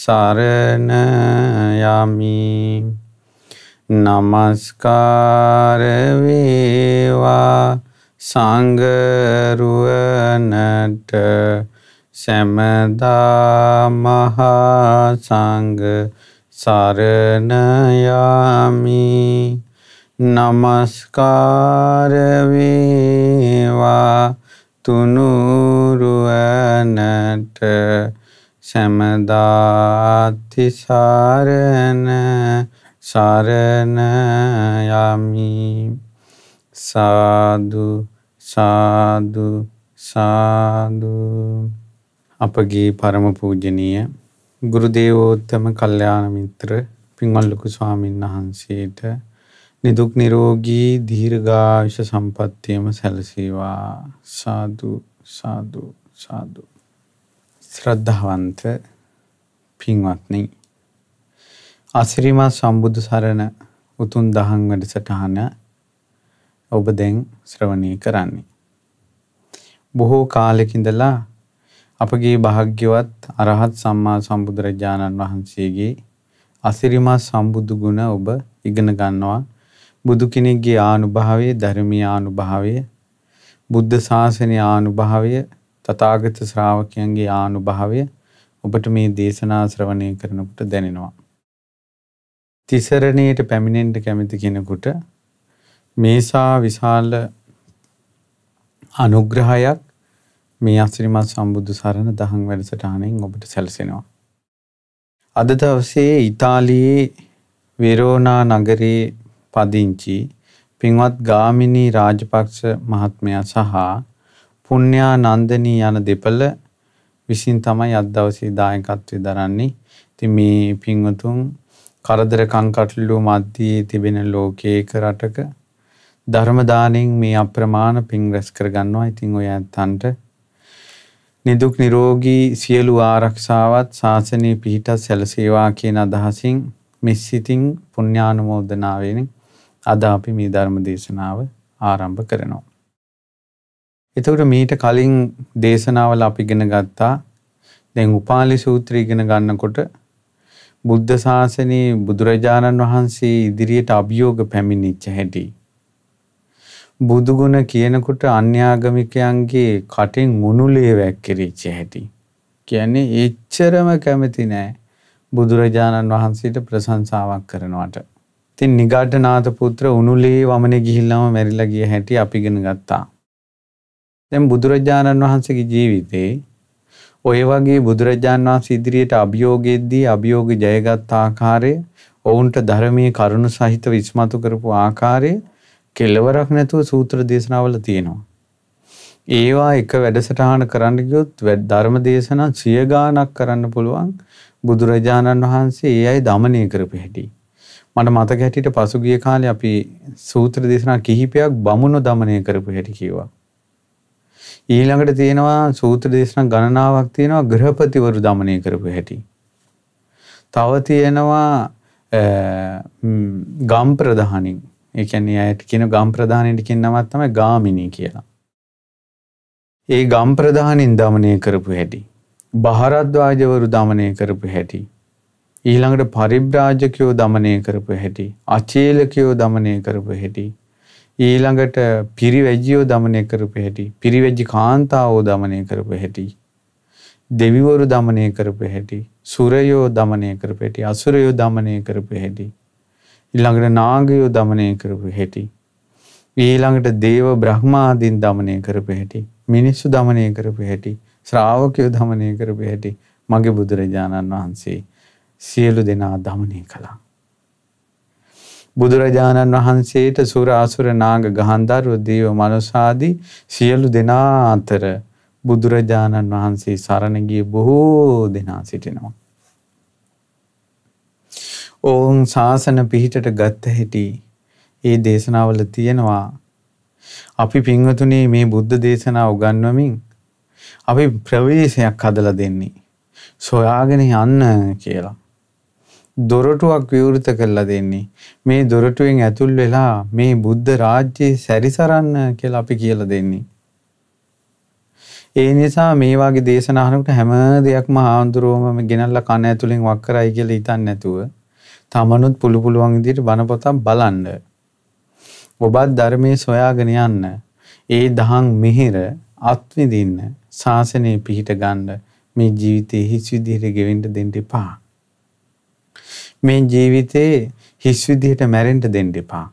සරණ යමි নমස්කාර වේවා සංගරුවනට සැමදා මහා සංඝ සරණ යමි নমස්කාර වේවා තුනුරුවනට සැමදාතිසාරණ සරණ යමි සාදු සාදු සාදු අපගේ පරම පූජනීය ගුරුදේවෝත්තම කල්යාණ මිත්‍ර පින්වල් ලොකු ස්වාමීන් වහන්සේට නිදුක් නිරෝගී දීර්ඝායුෂ සම්පන්නියම සැලසේවා සාදු සාදු සාදු ශ්‍රද්ධාවන්ත පින්වත්නි අසිරිමත් සම්බුදු සරණ උතුම් දහම් වැඩසටහන ඔබ දැන් ශ්‍රවණය කරන්නේ. බොහෝ කාලෙක ඉඳලා අපගේ භාග්‍යවත් අරහත් සම්මා සම්බුදුරජාණන් වහන්සේගේ අසිරිමත් සම්බුදු ගුණ ඔබ ඉගෙන ගන්නවා. බුදු කෙනෙක්ගේ ආනුභාවය, ධර්මීය ආනුභාවය, බුද්ධ ශාසනීය ආනුභාවය තථාගත ශ්‍රාවකයන්ගේ ආනුභාවය ඔබට මේ දේශනා ශ්‍රවණය කරනකොට දැනෙනවා. තිසරණයට පැමිණෙන්න කැමති කෙනෙකුට මේසා විශාල අනුග්‍රහයක් මේ අසිරිමත් සම්බුදු සරණ දහම් වැඩසටහනෙන් ඔබට සැලසෙනවා. අද දවසේ ඉතාලියේ වෙරෝනා නගරයේ පදිංචි පින්වත් ගාමිණී රාජපක්ෂ මහත්මයා සහ පුුණ්‍යා නන්දනී යන දෙපල විසින් තමයි අදවසේ දායකත්වය දරන්නේ ති මේ පිංවතුන් කරදර කංකටලු මධ්‍යයේ තිබෙන ලෝකයක රටක ධර්මදානෙන් මේ අප්‍රමාණ පින් රැස් කරගන්නවා ඉතිං ඔය ඇත්තන්ට නිදුක් නිරෝගී සියලු ආරක්ෂාවත් ශාසනය පිහිට සැලසේවා කියන අදහසින් මෙස්සිතින් පුුණ්ඥානුමෝදනාවෙන අද අපි මේ ධර්ම දේශනාව ආරම්භ කරනවා. එතකට මීට කලින් දේශනාවල අපි ගෙන ගත්තා දැන් උපාලි සූත්‍රී ගෙන ගන්නකොට බුද්ධ ශාසනයේ බුදුරජාණන් වහන්සේ ඉදිරියට අභියෝග පැමිණිච්ච හැටි. බුදුගුණ කියනකොට අන්‍යාගමිකයන්ගේ කටෙන් උණුලේ වැක්කිරිච්ච හැටි. කියන්නේ එච්චරම කැමති නෑ බුදුරජාණන් වහන්සේට ප්‍රශංසාවක් කරනවට. ඉතින් නිගාඨනාත පුත්‍ර උණුලේ වමනේ ගිහිල්ලාම මැරිලා ගිය හැටි අපි ඉගෙන ගත්තා. දැන් බුදුරජාණන් වහන්සේගේ ජීවිතේ ඔය වගේ බුදුරජාණන් වහන්සේ ඉදිරියට අභියෝගෙද්දී අභියෝග ජයගත් ආකාරය ඔවුන්ට ධර්මයේ කරුණ සහිතව ඉස්මතු කරපු ආකාරය කෙලවරක් නැතුව සූත්‍ර දේශනාවල තියෙනවා. ඒවා එක වැඩසටහන කරන්න ගියොත් ධර්ම දේශනා සිය ගාණක් කරන්න පුළුවන් බුදුරජාණන් වහන්සේ ඒ අය দমনය කරපු හැටි. මට මතක හැටියට පසුගිය කාලේ අපි සූත්‍ර දේශනා කිහිපයක් බමුණු দমনය කරපු හැටි කිව්වා. ඊළඟට තියෙනවා සූත්‍ර දේශනා ගණනාවක් තියෙනවා ගෘහපතිවරු দমনය කරපු හැටි. තව තියෙනවා ගම් ප්‍රධානින්. ඒ කියන්නේ අයට කියන ගම් ප්‍රධානීට කියන නමක් තමයි ගාමිණී කියලා. ඒ ගම් ප්‍රධානින් দমনය කරපු හැටි. බහරද්වාජවරු দমনය කරපු හැටි. ඊළඟට පරිබ්‍රාජකයෝ দমনය කරපු හැටි. අචේලකයෝ দমনය කරපු හැටි. ඊළඟට පිරිවැජ්ජියෝ දමනය කරපු හැටි පිරිවැජ්ජි කාන්තාවෝ දමනය කරපු හැටි දෙවිවරු දමනය කරපු හැටි සුරයෝ දමනය කරපු හැටි අසුරයෝ දමනය කරපු හැටි ඊළඟට නාගයෝ දමනය කරපු හැටි ඊළඟට දේව බ්‍රහ්මාදීන් දමනය කරපු හැටි මිනිස්සු දමනය කරපු හැටි ශ්‍රාවකයෝ දමනය කරපු හැටි මගේ බුදුරජාණන් වහන්සේ සියලු දෙනා දමනය කළා බුදුරජාණන් වහන්සේට සුර අසුර නාග ගහන්ධර්ව දේව මනුසාදී සියලු දෙනා අතර බුදුරජාණන් වහන්සේ සරණ ගිය බොහෝ දෙනා සිටිනවා. ඔවුන් ශාසන පිහිටට ගත්ත හැටි ඒ දේශනාවල තියෙනවා අපි පින්වතුනේ මේ බුද්ධ දේශනා උගන්වමින් අපි ප්‍රවේශයක් හදලා දෙන්නේ. සොයාගෙන යන්න කියලා. දොරටුවක් විවෘත කරලා දෙන්නේ. මේ දොරටුවෙන් ඇතුල් වෙලා මේ බුද්ධ රාජ්‍යය සැරිසරන්න කියලා අපි කියලා දෙන්නේ. ඒ නිසා මේ වගේ දේශනා අහනකොට හැම දෙයක්ම ආන්දරෝම ගෙනල්ලා කන ඇතුලෙන් වක් කරයි කියලා හිතන්නේ නැතුව තමනුත් පුළු පුළුවන් විදිහට බණ පොතක් බලන්න. ඔබත් ධර්මයේ සොයාගෙන යන්න. ඒ දහම් මිහිර අත්විඳින්න. ශාසනය පිහිට ගන්න. මේ ජීවිතේ හිස් විදිහට ගෙවෙන්න දෙන්න එපා. මේ ජීවිතේ හිස් විදිහට මැරෙන්න දෙන්න එපා.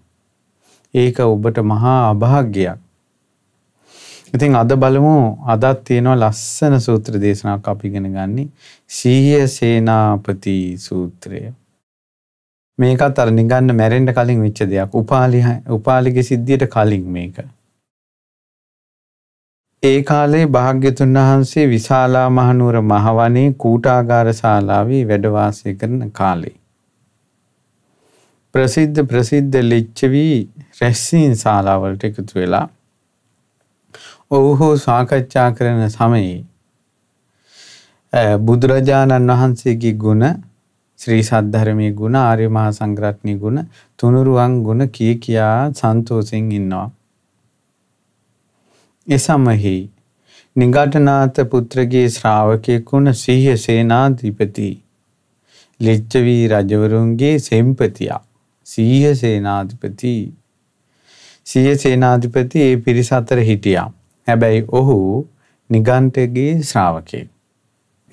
ඒක ඔබට මහා අභාග්‍යයක්. ඉතින් අද බලමු අදත් තියෙනවා ලස්සන සූත්‍ර දේශනාවක් අපි ඉගෙන ගන්න. සීය සේනාපති සූත්‍රය. මේකත් අර නිගන්න මැරෙන්න කලින් වෙච්ච දෙයක්. උපාලි උපාලිගේ සිද්ධියට කලින් මේක. ඒ කාලේ භාග්‍යතුන් වහන්සේ විශාලා මහනුවර මහවනේ කූටාගාර ශාලාවේ වැඩ වාසය කරන කාලේ ප්‍රසිද්ධ ප්‍රසිද්ධ ලිච්ඡවී රැස්වීම් ශාලාවලට එකතු වෙලා ඔව් හෝ සාකච්ඡා කරන සමයේ බුදුරජාණන් වහන්සේගේ ගුණ ශ්‍රී සද්ධර්මයේ ගුණ ආර්ය මහා සංග්‍රහණී ගුණ තුනුරුවන් ගුණ කී කියා සන්තෝෂෙන් ඉන්නවා. ඒ සමෙහි නිගාඨනාත පුත්‍රගේ ශ්‍රාවකෙක් වුණ සිහිය සේනාධිපති ලිච්ඡවි රජවරුන්ගේ සෙම්පතියා සීහ සේනාධිපති සිය සේනාධිපති ඒ පිරිස අතර හිටියා. හැබැයි ඔහු නිගන්ටගේ ශ්‍රාවකයෙක්.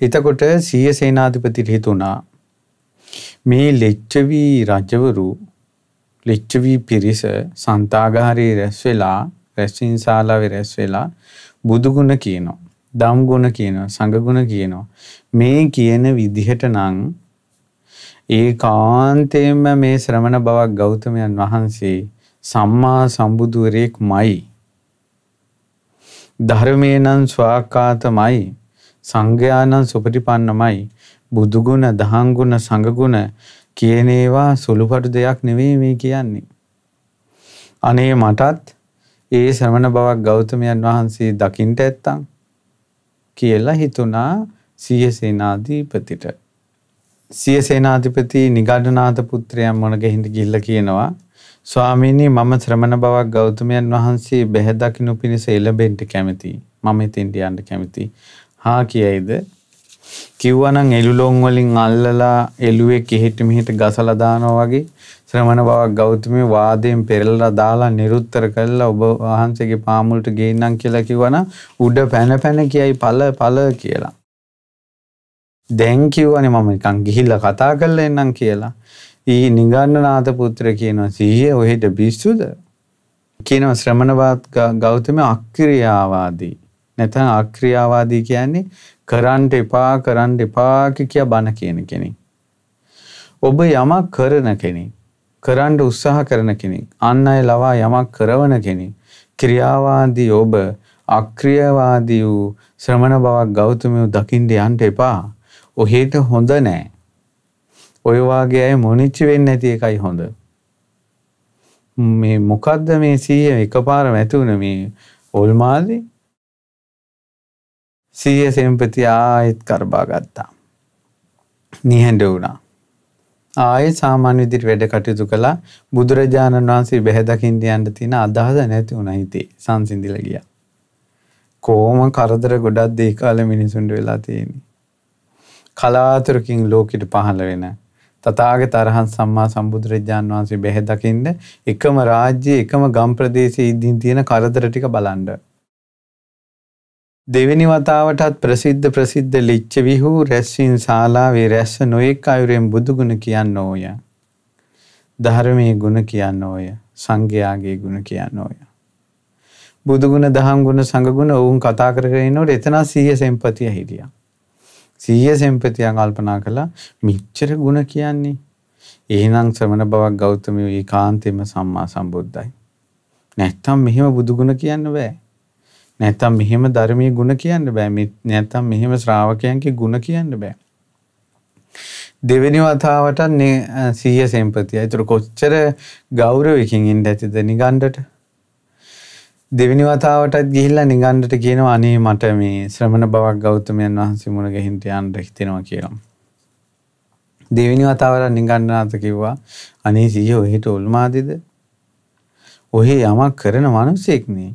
එතකොට සිය සේනාධිපතිට හිතුණා මේ ලෙච්චවී රජවරු ලෙච්චවී පිරිස සන්තාගාරයේ රැස් වෙලා රැස්වීම් ශාලාවේ රැස් වෙලා බුදුගුණ කියනවා. දම්ගුණ කියනවා, සංඝගුණ කියනවා. මේ කියන විදිහට නම් ඒ කාන්තයෙන්ම මේ ශ්‍රමණ බවක් ගෞතමයන් වහන්සේ සම්මා සම්බුදුවරයෙක් මයි. ධර්මයනන් ස්වාකාතමයි සංඝයානන් සුපටිපන්නමයි බුදුගුණ දහංගුණ සඟගුණ කියන ඒවා සුළුපටු දෙයක් නෙවෙයි මේ කියන්නේ. අනේ මටත් ඒ ශ්‍රමණ බවක් ගෞතමයන් වහන්සේ දකින්ට ඇත්තම් කියලා හිතුණා සියසේනාධීපතිට. සිය සේනාධිපති නිගඩනාත පුත්‍රයන් මොනගෙහිඳ ගිහිල්ලා කියනවා ස්වාමීනි මම ශ්‍රමණ බවක් ගෞතමයන් වහන්සේ බැහැ දකින්න පිණිස එළඹෙන්න කැමතියි. මම එතෙන්ට යන්න කැමතියි. හා කියයිද කිව්වනම් එළුලොන් වලින් අල්ලලා එළුවේ කෙහෙට මෙහෙට ගසලා දානවා වගේ ශ්‍රමණ බවක් ගෞතමී වාදයෙන් පෙරලලා දාලා නිරුත්තර කළා ඔබ වහන්සේගේ පාමුලට ගේන්නම් කියලා කිව්වනම් උඩ පැන පැන කියයි පළ පළ කියලා. දැංකිව්වන මම එකන් ගිහිල්ල කතා කරල එන්නම් කියලා ඒ නිගන්න නාත පුත්‍ර කියනවා සීය ඔහෙට බිස්සුද කියනව ශ්‍රමණවත් ගෞතම අක්ක්‍රියාවාදී නැතන් අක්‍රියාවාදී කියන්නේ කරන්ට එපා කරන්ට එපාකි කිය බණ කියන කෙනෙක්. ඔබ යමක් කරන කෙනෙක් කරන්ට උත්සාහ කරන කෙනෙක් අන්න අය ලවා යමක් කරවන කෙනෙක් ක්‍රියාවාදී ඔබ අක්‍රියවාදී වූ ශ්‍රමණ බවක් ගෞතමයෝ දකිින්ට යන්ට එපා ඔහෙට හොඳ නෑ. ඔය වාගේ අය මොනිච්ච වෙන්නේ නැති එකයි හොඳ. මේ මොකද්ද මේ සීය එකපාර වැතුණ මේ ඕල්මාදි? සීය සෙම්පති ආයෙත් කරබා ගත්තා. නිහඬ වුණා. ආයෙ සාමාන්‍ය විදිහට වැඩ කටයුතු කළා. බුදුරජාණන් වහන්සේ බැහැදකින් යන්න තියෙන අදහස නැති වුණා හිතේ. සංසිඳිලා ගියා. කොහොම කරදර ගොඩක් දේ කාලේ මිනිසුන්ට වෙලා තියෙන්නේ. කලාතුරකින් ලෝකෙට පහළ වෙන තථාගත අරහන් සම්මා සම්බුදුරජාන් වහන්සේ බෙහෙ දකින්න එකම රාජ්‍යයේ එකම ගම් ප්‍රදේශයේ ඉඳින් තියෙන කරදර ටික බලන්න. දෙවෙනි වතාවටත් ප්‍රසිද්ධ ප්‍රසිද්ධ ලිච්ඡවිහු රැස්වින් ශාලාවේ රැස්ව නොඑක් අයුරෙන් බුදුගුණ කියන්න ඕය. ධර්මයේ ගුණ කියන්න ඕය. සංඝයාගේ ගුණ කියන්න ඕය. බුදුගුණ දහම් ගුණ සංඝ ගුණ වුන් කතා කරගෙන ඉන්නකොට එතන සීය සෙම්පතිය හිටියා. සීය සෙම්පතියන් කල්පනා කළා මිච්චර ಗುಣ කියන්නේ. එහෙනම් ශ්‍රමණ බවක් ගෞතමයෝ ඒකාන්තයෙන්ම සම්මා සම්බුද්ධයි. නැත්තම් මෙහෙම බුදු ගුණ කියන්න බෑ. නැත්තම් මෙහෙම ධර්මයේ ගුණ කියන්න බෑ. නැත්තම් මෙහෙම ශ්‍රාවකයන්ගේ ගුණ කියන්න බෑ. දෙවෙනි වතාවට සීය සෙම්පතිය. ඒතර කොච්චර ගෞරවයකින් ඉඳ ඇතිද නිගණ්ඩට? දෙවිනි වතාවටත් ගිහිල්ලා නිගණ්ඩට කියනවා අනේ මට මේ ශ්‍රමණ බවක් ගෞතමයන් වහන්සේ මුණ ගැහින්ට යන්න හිතෙනවා කියලා. දෙවිනි වතාවට නිගණ්ඩනාත කිව්වා අනේ සීය ඔහෙට උල්මාදිද? ඔහි යමක් කරන මිනිසෙක් නේ.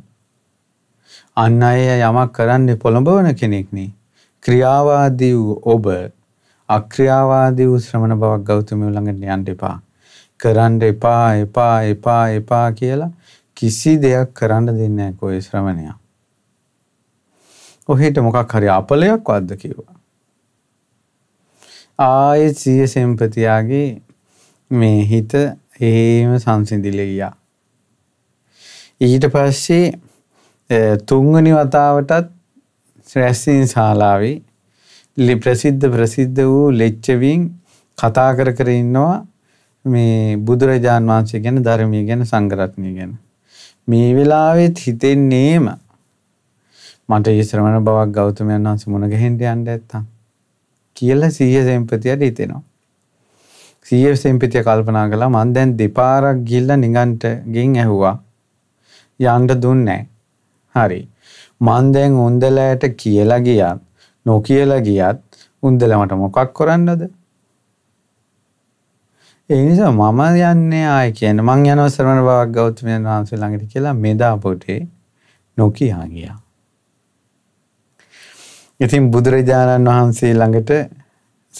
අන් අය යමක් කරන්නේ පොළඹවන කෙනෙක් නේ. ක්‍රියාවාදී වූ ඔබ අක්‍රියාවාදී වූ ශ්‍රමණ බවක් ගෞතමයන් ළඟට යන්න එපා. කරන්න එපා එපා එපා එපා කියලා කිසි දෙයක් කරන්න දෙන්නේ නැහැ කොයි ශ්‍රමණයා. ඔහෙට මොකක් හරි අපලයක් වද්ද කිව්වා. ආයෙත් සිය සෙම්පතියාගේ මේ හිත එහෙම සංසිඳිලා ගියා. ඊට පස්සේ තුන්වෙනි වතාවටත් රැස්සින් ශාලාවේ ලි ප්‍රසිද්ධ ප්‍රසිද්ධ වූ ලෙච්චවින් කතා කර කර ඉන්නවා මේ බුදුරජාන් වහන්සේ ගැන ධර්මය ගැන සංඝරත්නය ගැන මේ වෙලාවෙත් හිතෙන්නේම මට ඉස්සරමන බවක් ගෞතමයන් වහන්සේ මුණ ගැහෙන්න යන්න ඇත්තම් කියලා සිහිය සෙම්පතියට හිතෙනවා. සිහිය සෙම්පතිය කල්පනා කළා මං දැන් දෙපාරක් ගිහිල්ලා නිගන්ට ගෙන් ඇහුවා. යන්න දුන්නේ හරි. මං දැන් උන්දලයට කියලා ගියත් නොකියලා ගියත් උන්දල මට මොකක් කරන්නද? ඒ නිසා මම යන්නේ ආය කියන්න මං යනව සරවණ බවක් ගෞතමයන් වහන්සේ ළඟට කියලා මෙදා පොටේ නොකියා ගියා. ඉතින් බුදුරජාණන් වහන්සේ ළඟට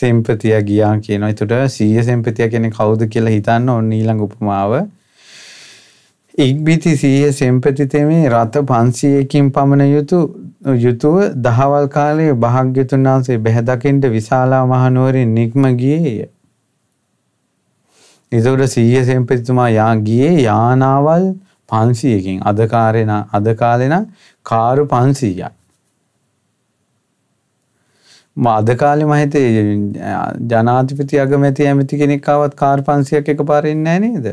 සෙම්පතිය ගියා කියනවා. ඒතට සීය සෙම්පතිය කියන්නේ කවුද කියලා හිතන්න ඕන ඊළඟ උපමාව. ඉක්බිති සීය සෙම්පතිතෙමේ රත 500කින් පමණ යුතු යුතුව දහවල් කාලයේ භාග්‍යතුන් වහන්සේ බැහැ දකින්න විශාලා මහනුවරින් නික්ම ගියේ. එතකොට සීය සෙම්පතිතුමා යා ගියේ යානාවල් 500කින් අද කාලේ නම් අද කාලේ නම් කාරු 500ක් මම අද කාලේ මම හිතේ ජනාධිපති අගමැති ඇමති කෙනෙක් ආවත් කාර් 500ක් එකපාරින් නැහැ නේද?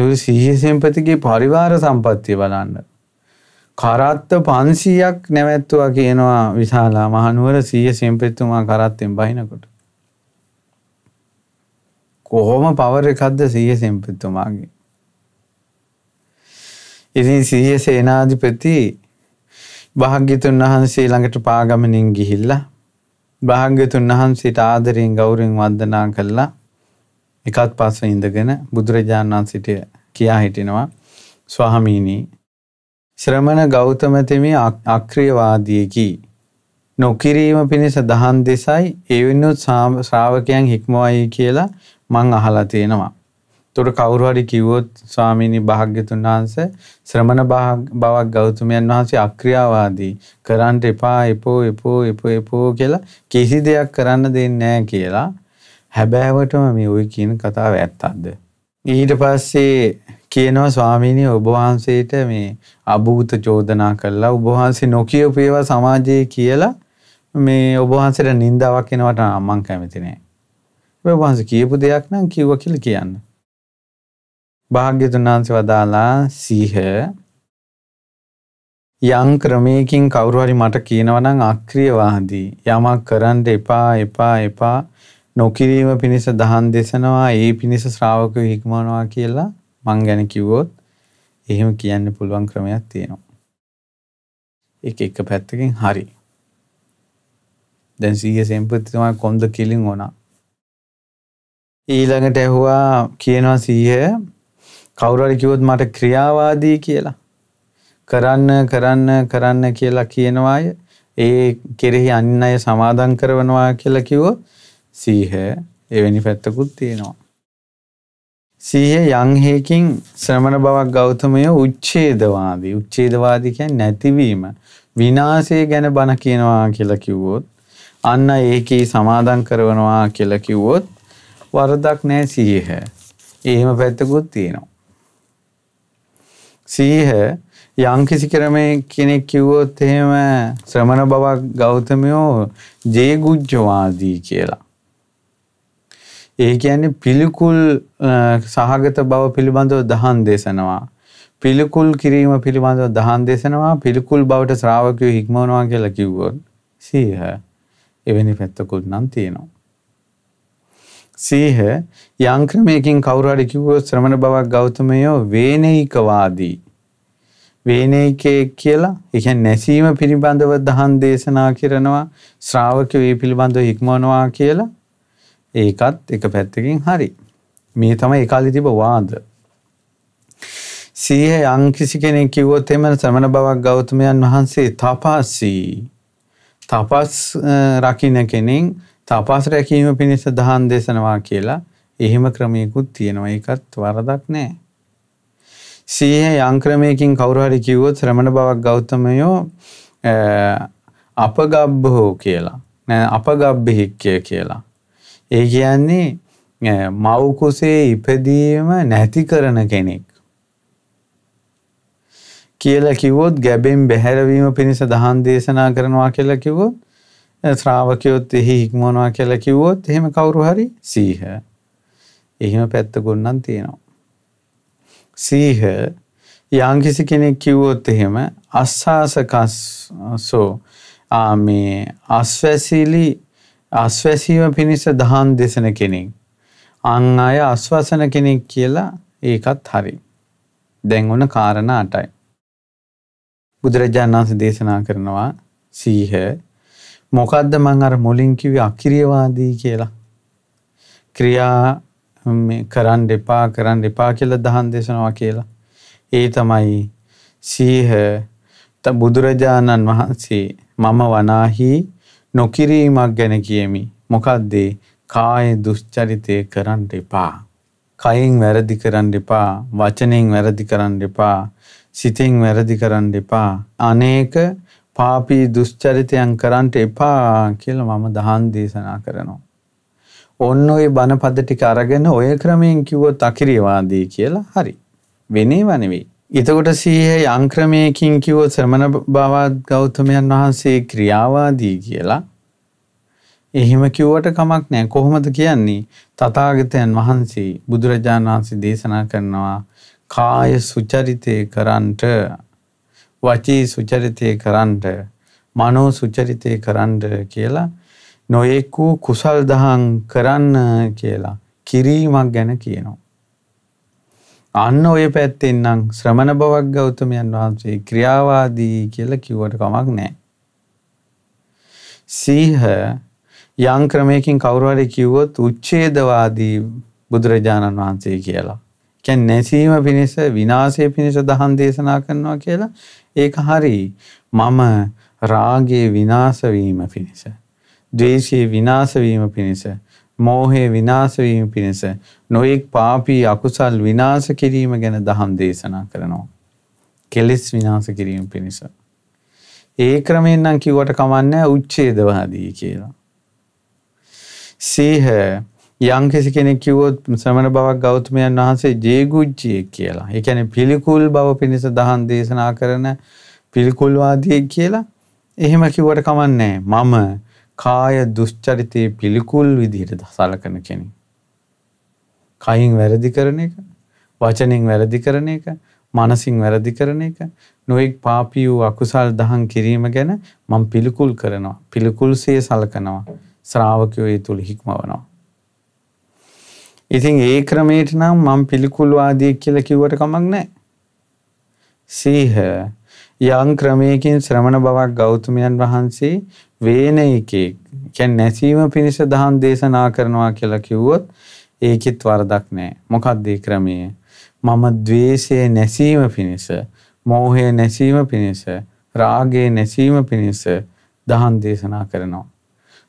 ඒක සීය සෙම්පතිගේ පරිවාර සම්පත්තිය බලන්න. කරත්ත 500ක් නැවැත්තුවා කියනවා විශාලා මහනුවර සීය සෙම්පතිතුමා කරත්තෙන් බහිනකොට. කොහොම පවර එකක්ද සීය සෙම්පිත්තුමාගේ. ඉතින් සීය සේනාධිපති භාග්‍යතුන් වහන්සේ ළඟට පාගමනින් ගිහිල්ලා භාග්‍යතුන් වහන්සේට ආදරයෙන් ගෞරවෙන් වන්දනා කළා එකත් පස්ස ඉඳගෙන බුදුරජාණන් වහන්සේට කියා හිටිනවා ස්වාමීනි ශ්‍රමණ ගෞතම තෙමේ අක්‍රියවාදීකි නොකිරීම පිණිස දහන් දෙසයි ඒ වෙනුත් ශ්‍රාවකයන් හික්මවයි කියලා මං අහලා තියෙනවා. තොට කවුරුහරි කිව්වොත් ස්වාමීණි භාග්‍යතුන් වහන්ස ශ්‍රමණ බවක් ගෞතමයන් වහන්සේ අක්‍රියාවාදී කරන්ට එපා එපෝ එපෝ එපෝ එපෝ කියලා කිසි දෙයක් කරන්න දෙන්නෑ කියලා හැබෑවටම මේ ඔය කියන කතාව ඇත්තක්ද. ඊට පස්සේ කියනවා ස්වාමීණී ඔබවහන්සේට මේ අභූත චෝදනා කරලා ඔබවහන්සේ නොකියපු ඒවා සමාජයේ කියලා මේ ඔබවහන්සේට නින්දාවක් එනවට මං කැමති නෑ. වහන්ස කියපු දෙයක් නම් කිව්ව කියලා කියන්න. භාග්‍යතුන් වහන්සේ වදාලා සීහ යම් ක්‍රමයකින් කවුරු හරි මට කියනවා නම් අක්‍රියවාදී යමක් කරන්න එපා එපා එපා නොකිරීම පිණිස දහන් දෙසනවා ඒ පිණිස ශ්‍රාවකයෝ හික්මනවා කියලා මං ගැන කිව්වොත් එහෙම කියන්න පුළුවන් ක්‍රමයක් තියෙනවා. ඒක එක පැත්තකින් හරි. දැන් සීහ සෙම්පතිතුමා කොන්ද කිලින් ඕනා ඊළඟට ඇහුවා කියනවා සීහය කවුරරි කිවොත් මට ක්‍රියාවාදී කියලා. කරන්න කරන්න කරන්න කියලා කියනවාය ඒ කෙරෙහි අන්න අය සමාදන් කරවනවා කියලා කිව්ව සීහ එවැනි පැත්තකුත් තියෙනවා. සීහ යංහයකින් ශ්‍රමණ බවක් ගෞතමය උච්චේදවාදී උච්චේදවාදිකය නැතිවීම විනාසය ගැන බණ කියනවා කියලා කිව්වොත් අන්න ඒකී සමාදන් කරවනවා කියලා කිව්වොත් වරදක් නෑ සීහ. එහෙම පැත්තකුත් තියෙනවා. සීහ යංකිසි කරමේ කෙනෙක් කිව්වොත් එහෙම ශ්‍රමණ බවක් ගෞතමයෝ ජේගුජ්ජවාදී කියලා. ඒ කියන්නේ පිළිකුල් සහගත බව පිළිබඳව දහන් දේශනවා. පිළිකුල් කිරීම පිළිබඳව දහන් දේශනවා පිළිකුල් බවට ශ්‍රාවකයෝ හික්මවනවා කියලා කිව්වොත් සීහ එවැනි පැත්තකුත් නම් තියෙනවා. සීහ යම් ක්‍රමයකින් කවුරු හරි කිව්වොත් ශ්‍රමණ බවක් ගෞතමයෝ වේනේයිකවාදී වේනේකේ කියලා ඒ කියන්නේ නැසීම පිළිබඳව දහම් දේශනා කරනවා ශ්‍රාවකයෝ ඒ පිළිබඳව හික්මනවා කියලා ඒකත් එක පැත්තකින් හරි මේ තමයි ඒ කාලේ තිබ වාද සීහ යම් කිසි කෙනෙක් කිව්වොත් එහෙම ශ්‍රමණ බවක් ගෞතමයන් වහන්සේ තපස්සී තපස් රකින්න කෙනෙක් තපස් රැකීම පිණිස දහම් දේශනවා කියලා එහෙම ක්‍රමයකුත් තියෙනවා. ඒකත් වරදක් නෑ. සීහ යම් ක්‍රමයකින් කවුරු හරි කිව්වොත් ශ්‍රමණ බවක් ගෞතමයෝ අපගබ්බෝ කියලා. නෑ අපගබ්බහික්කය කියලා. ඒ කියන්නේ මව් කුසේ ඉපදීම නැති කරන කෙනෙක්. කියලා කිව්වොත් ගැබෙන් බැහැරවීම පිණිස දහම් දේශනා කරනවා කියලා කිව්වොත් ශ්‍රාවකයොත් එහි හික්මනවා කියලා කිව්වොත් එහෙම කවුරු හරි සීහ. එහෙම පැත්තකුන් නම් තියෙනවා. සීහ යංකිසි කෙනෙක් කිව්වොත් එහෙම අස්සාසකස් සෝ මේ අස්වැසිලි අස්වැසීම පිණිස දහන් දෙසන කෙනෙක්. අං අය අස්වසන කෙනෙක් කියලා ඒකත් හරි. දැන් ඔන්න කාරණා අටයි. බුදුරජාණන් වහන්සේ දේශනා කරනවා සීහ මොකක්ද මං අර මුලින් කිවි අකිරියවාදී කියලා ක්‍රියා කරන්න එපා කරන්න එපා කියලා දහන් දෙසනවා කියලා ඒ තමයි සීහ බුදුරජාණන් වහන්සේ මම වනාහි නොකිරීමක් ගැන කියමි මොකක්දේ කාය දුෂ්චරිතය කරන්න එපා කයින් වැරදි කරන්න එපා වචනයෙන් වැරදි කරන්න එපා සිතෙන් වැරදි කරන්න එපා අනේක පාපී දුස්චරිතයන් කරන්ට එපා කියල මම දහන් දේශනා කරනවා. ඔන්න ඔය බණපද ටික අරගෙන ඔය ක්‍රමයෙන් කිව්වොත් අකිරියවාදී කියලා හරි. වෙනේව නෙවෙයි. එතකොට සීහ යංක්‍රමයකින් කිව්වොත් ශ්‍රමණ බවත් ගෞතමයන් වහන්සේ ක්‍රියාවාදී කියලා එහෙම කිව්වට කමක් නෑ කොහොමද කියන්නේ තථාගතයන් වහන්සේ බුදුරජාණන් වහන්සේ දේශනා කරනවා කාය සුචරිතේ කරන්ට වචී සුචරිතය කරන්ට මනෝ සුචරිතය කරන්ට කියලා නොයෙක්කූ කුසල් දහන් කරන්න කියලා කිරීමක් ගැන කියනවා. අන්න ඔය පැත්තෙන්නම් ශ්‍රමණ බවක් ගෞතමයන් වහන්සේ ක්‍රියාවාදී කියලා කිව්වට කමක් නෑ. සීහ යං ක්‍රමයකින් කවුරුහරි කිව්වොත් උච්ඡේදවාදී බුදුරජාණන් වහන්සේ කියලා. කැන් නැසීම පිණිස විනාශය පිණිස දහන් දේශනා කරනවා කියලා ඒක හරි මම රාගයේ විනාශ වීම පිණිස ද්වේෂයේ විනාශ වීම පිණිස මෝහයේ විනාශ වීම පිණිස නොඑක් පාපී අකුසල් විනාශ කිරීම ගැන දහම් දේශනා කරනවා කෙලෙස් විනාශ කිරීම පිණිස ඒ ක්‍රමයෙන් නම් කිව්වට කමන්නේ උච්ඡේදවාදී කියලා සීහ යම්කිසි කෙනෙක් කිව්වොත් සමන බවක් ගෞතමයන් වහන්සේ ජේගුජ්ජිය කියලා. ඒ කියන්නේ පිළිකුල් බව පිණිස දහම් දේශනා කරන පිළිකුල්වාදියෙක් කියලා. එහෙම කිව්වට කමන්නේ මම කාය දුෂ්චරිතයේ පිළිකුල් විදිහට සලකන කෙනෙක්. කයින් වැරදි කරන එක, වචනෙන් වැරදි කරන එක, මනසින් වැරදි කරන එක, නොඑක් පාපී වූ අකුසල් දහම් කිරීම ගැන මම පිළිකුල් කරනවා. පිළිකුල්සේ සලකනවා. ශ්‍රාවකයෝ ඒ තුල හික්මවනවා. ඉතින් ඒ ක්‍රමයට නම් මම පිළිකුල්වාදී කියලා කිව්වට කමක් නැහැ. සීහ යම් ක්‍රමයකින් ශ්‍රමණ බවක් ගෞතමයන් වහන්සේ වේන එකේ කියන්නේ නැසීම පිණිස දහම් දේශනා කරනවා කියලා කිව්වොත් ඒකෙත් වරදක් නැහැ. මොකක්ද ඒ ක්‍රමය? මම द्वේෂයේ නැසීම පිණිස, මෝහයේ නැසීම පිණිස, රාගයේ නැසීම පිණිස දහම් දේශනා කරනවා.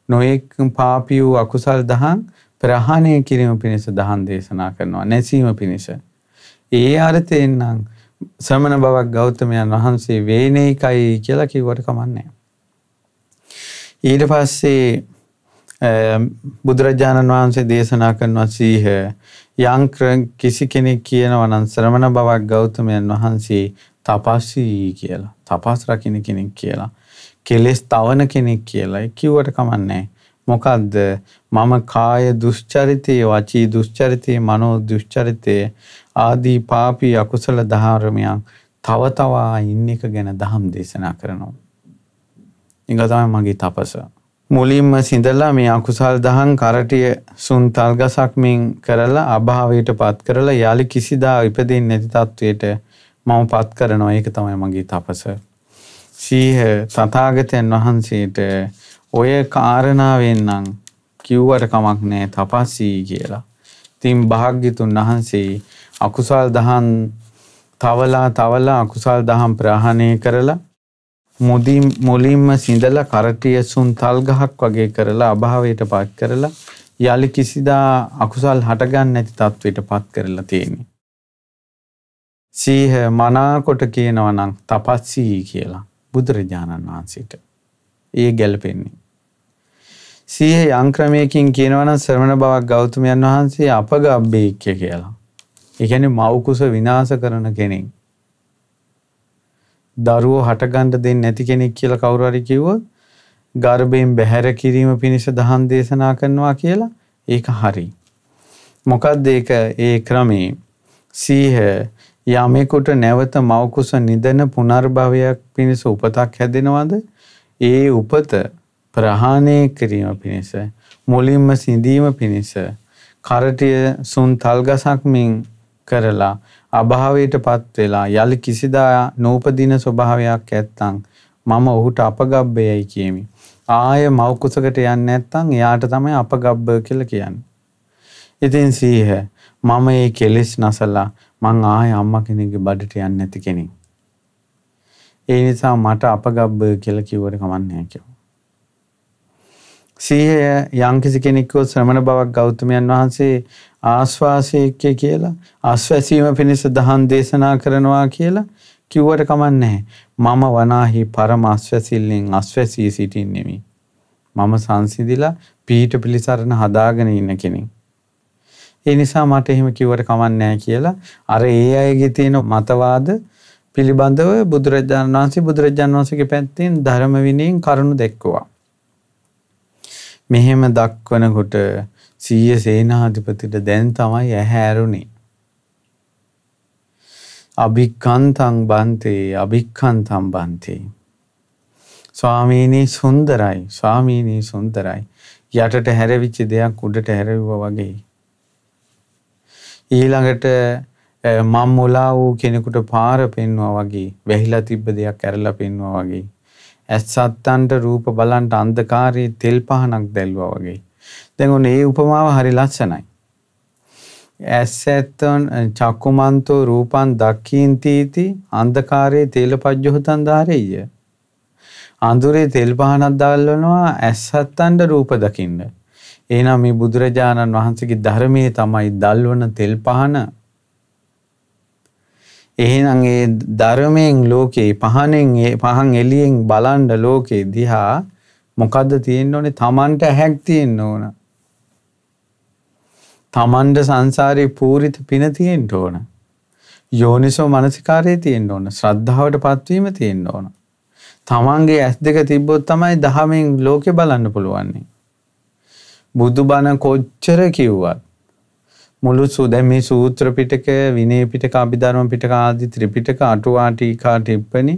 නොඑක් පාපිය වූ අකුසල් දහම් ප්‍රහාණය කිරීම පිණිස දහන් දේශනා කරනවා නැසීම පිණිස. ඒ අර්ථයෙන් නම් සමන බවක් ගෞතමයන් වහන්සේ වේනේකයි කියලා කිව්වට කමන්නේ. ඊට පස්සේ බුදුරජාණන් වහන්සේ දේශනා කරනවා සීහ යංක්‍ර කිසි කෙනෙක් කියනවා නම් ශ්‍රමණ බවක් ගෞතමයන් වහන්සේ තපස්සී කියලා. තපස් රකින්න කෙනෙක් කියලා. කෙලෙස් තවන කෙනෙක් කියලා. කිව්වට කමන්නේ. මොකක්ද මම කාය දුෂ්චරිතයේ වචී දුෂ්චරිතයේ මනෝ දුෂ්චරිතයේ ආදී පාපී අකුසල ධාර්මයන් තව තවා ඉන්න එක ගැන දහම් දේශනා කරනවා. ඒක තමයි මගේ තපස. මුලින්ම සිඳලා මේ අකුසල් දහම් කරටිය සුන් තල් ගසක් මෙන් කරලා අභාවයට පත් කරලා යාලි කිසිදා ඉපදෙන්නේ නැති තත්වයට මම පත් කරනවා. ඒක තමයි මගේ තපස. සීහ තථාගතයන් වහන්සේට ඔය කාරණාවෙන් නම් කිව්වට කමක් නෑ තපස්සී කියලා. ඉතින් භාග්‍යතුන් වහන්සේ අකුසල් දහම් තවලා තවලා අකුසල් දහම් ප්‍රහාණය කරලා මුදින් මුලින්ම සිඳලා කරටියසුන් තල් ගහක් වගේ කරලා අභාවයට පත් කරලා යලි කිසිදා අකුසල් හටගන්න නැති තත්ත්වයට පත් කරලා තියෙන්නේ. සීහ මනාකොට කියනවනම් තපස්සී කියලා බුදුරජාණන් වහන්සේට. ඒ ගැලපෙන්නේ. සිය යංක්‍රමයකින් කියනවන ශ්‍රමණ බවක් ගෞතමයන් වහන්සේ අපග අබ්භේක්්‍ය කියලා. එකැන මවකුස විනාස කරන කෙනෙක්. දරුවෝ හටගණ්ඩ දෙන්න නැති කෙනෙක් කියල කවුරරි කිව්වොත් ගර්භයෙන් බැහැර කිරීම පිණිස දහන් දේශනා කරනවා කියලා ඒක හරි. මොකක්ද ඒක ඒ ක්‍රමේ සීහ යමෙකුට නැවත මවකුස නිදන පුනර්භවයක් පිණිස උපතක් හැදෙනවද ඒ උපත ප්‍රහාණය කිරීම පිණිස මුලින්ම සිඳීම පිණිස කරටිය සුන් තල්ගසක්මින් කරලා අභාවයට පත් වෙලා යලි කිසිදා නූපදින ස්වභාවයක් ඇත්තං මම ඔහුට අපගබ්බයයි කියමි. ආය මෞකුසකට යන්න නැත්තං එයාට තමයි අපගබ්බ කියල කියන්න. ඉතින් සීහ මම ඒ කෙලෙස් නසල්ලා මං ආය අම්ම කෙනෙගේ බඩට යන්න ඇති කෙනින්. ඒ නිසා මට අපගබ්බ කියලා කිව්වට කමන්නේ කිව්වා. සිහිය යම්කිසි කෙනෙක්ව ශ්‍රමණ බවක් ගෞතමයන් වහන්සේ ආස්වාසයේ කියලා ආස්වාසීම පිණිස දහම් දේශනා කරනවා කියලා කිව්වට කමන්නේ මම වනාහි පරම අස්වැසිල්ලෙන් අස්වැසී සිටින්නෙමි. මම සංසිඳිලා පීඨ පිළිසරණ හදාගෙන ඉන්න කෙනෙක්. ඒ නිසා මට එහෙම කිව්වට කමන්නේ කියලා අර ඒ අයගේ තියෙන මතවාද පිළිබඳව බුදුරජාණන් වහන්සේ බුදුරජාණන් වන්සගේ පැත්තිෙන් ධරමවිනයෙන් කරුණු දැක්කවා. මෙහෙම දක්වනකොට සීය සේනාධිපතිට දැන් තමයි ඇහැරුණේ. අභික්කන්තං බන්තේ අභික්කන්තම් බන්තේ. ස්වාමීනී සුන්දරයි ස්වාමීනී සුන්දරයි යටට හැරවිච්චි දෙයක් උඩට හැරව්ව වගේ. ඊළඟට මම් මොලා වූ කෙනෙකුට පාර පෙන්වා වගේ වැහිලා තිබ්බ දෙයක් ඇරලා පෙන්වා වගේ ඇස් සත්තන්ට රූප බලන්ට අන්ධකාරයේ තෙල් පහනක් දැල්වා වගේ දැන් ඔන්න ඒ උපමාව හරි ලස්සනයි ඇස්සැත්තන් චක්කුමන්තෝ රූපන් දක්කීන්තීති අන්දකාරයේ තේල පජ්්‍යොහතන් ධාරෙය. අඳුරේ තෙල් පහනක් දල්වනවා ඇස්සත්තන්ට රූප දකින්න. ඒනම් මේ බුදුරජාණන් වහන්සගේ ධර්මය තමයි දල්වන තෙල් පහන එහෙනම් ඒ ධර්මයෙන් ලෝකේ පහනෙන් පහන් එළියෙන් බලන්න ලෝකේ දිහා මොකද්ද තියෙන්න ඕනේ Tamanට ඇහැක් තියෙන්න ඕන. Tamanට සංසාරේ පූරිත පින තියෙන්න ඕන. යෝනිසෝ මනසිකාරයේ තියෙන්න ඕන. ශ්‍රද්ධාවට පත්වීම තියෙන්න ඕන. Tamanගේ ඇස් දෙක තිබ්බොත් තමයි ධහමෙන් ලෝකේ බලන්න පුළුවන්. බුදුබණ කොච්චර කිව්වත් මුළු සුදැ මේ සූත්‍ර පිටක විනය පිටක අභිධර්ම පිටක ආදි ත්‍රිපිටක අටුවා ටීකා ටිප්පණි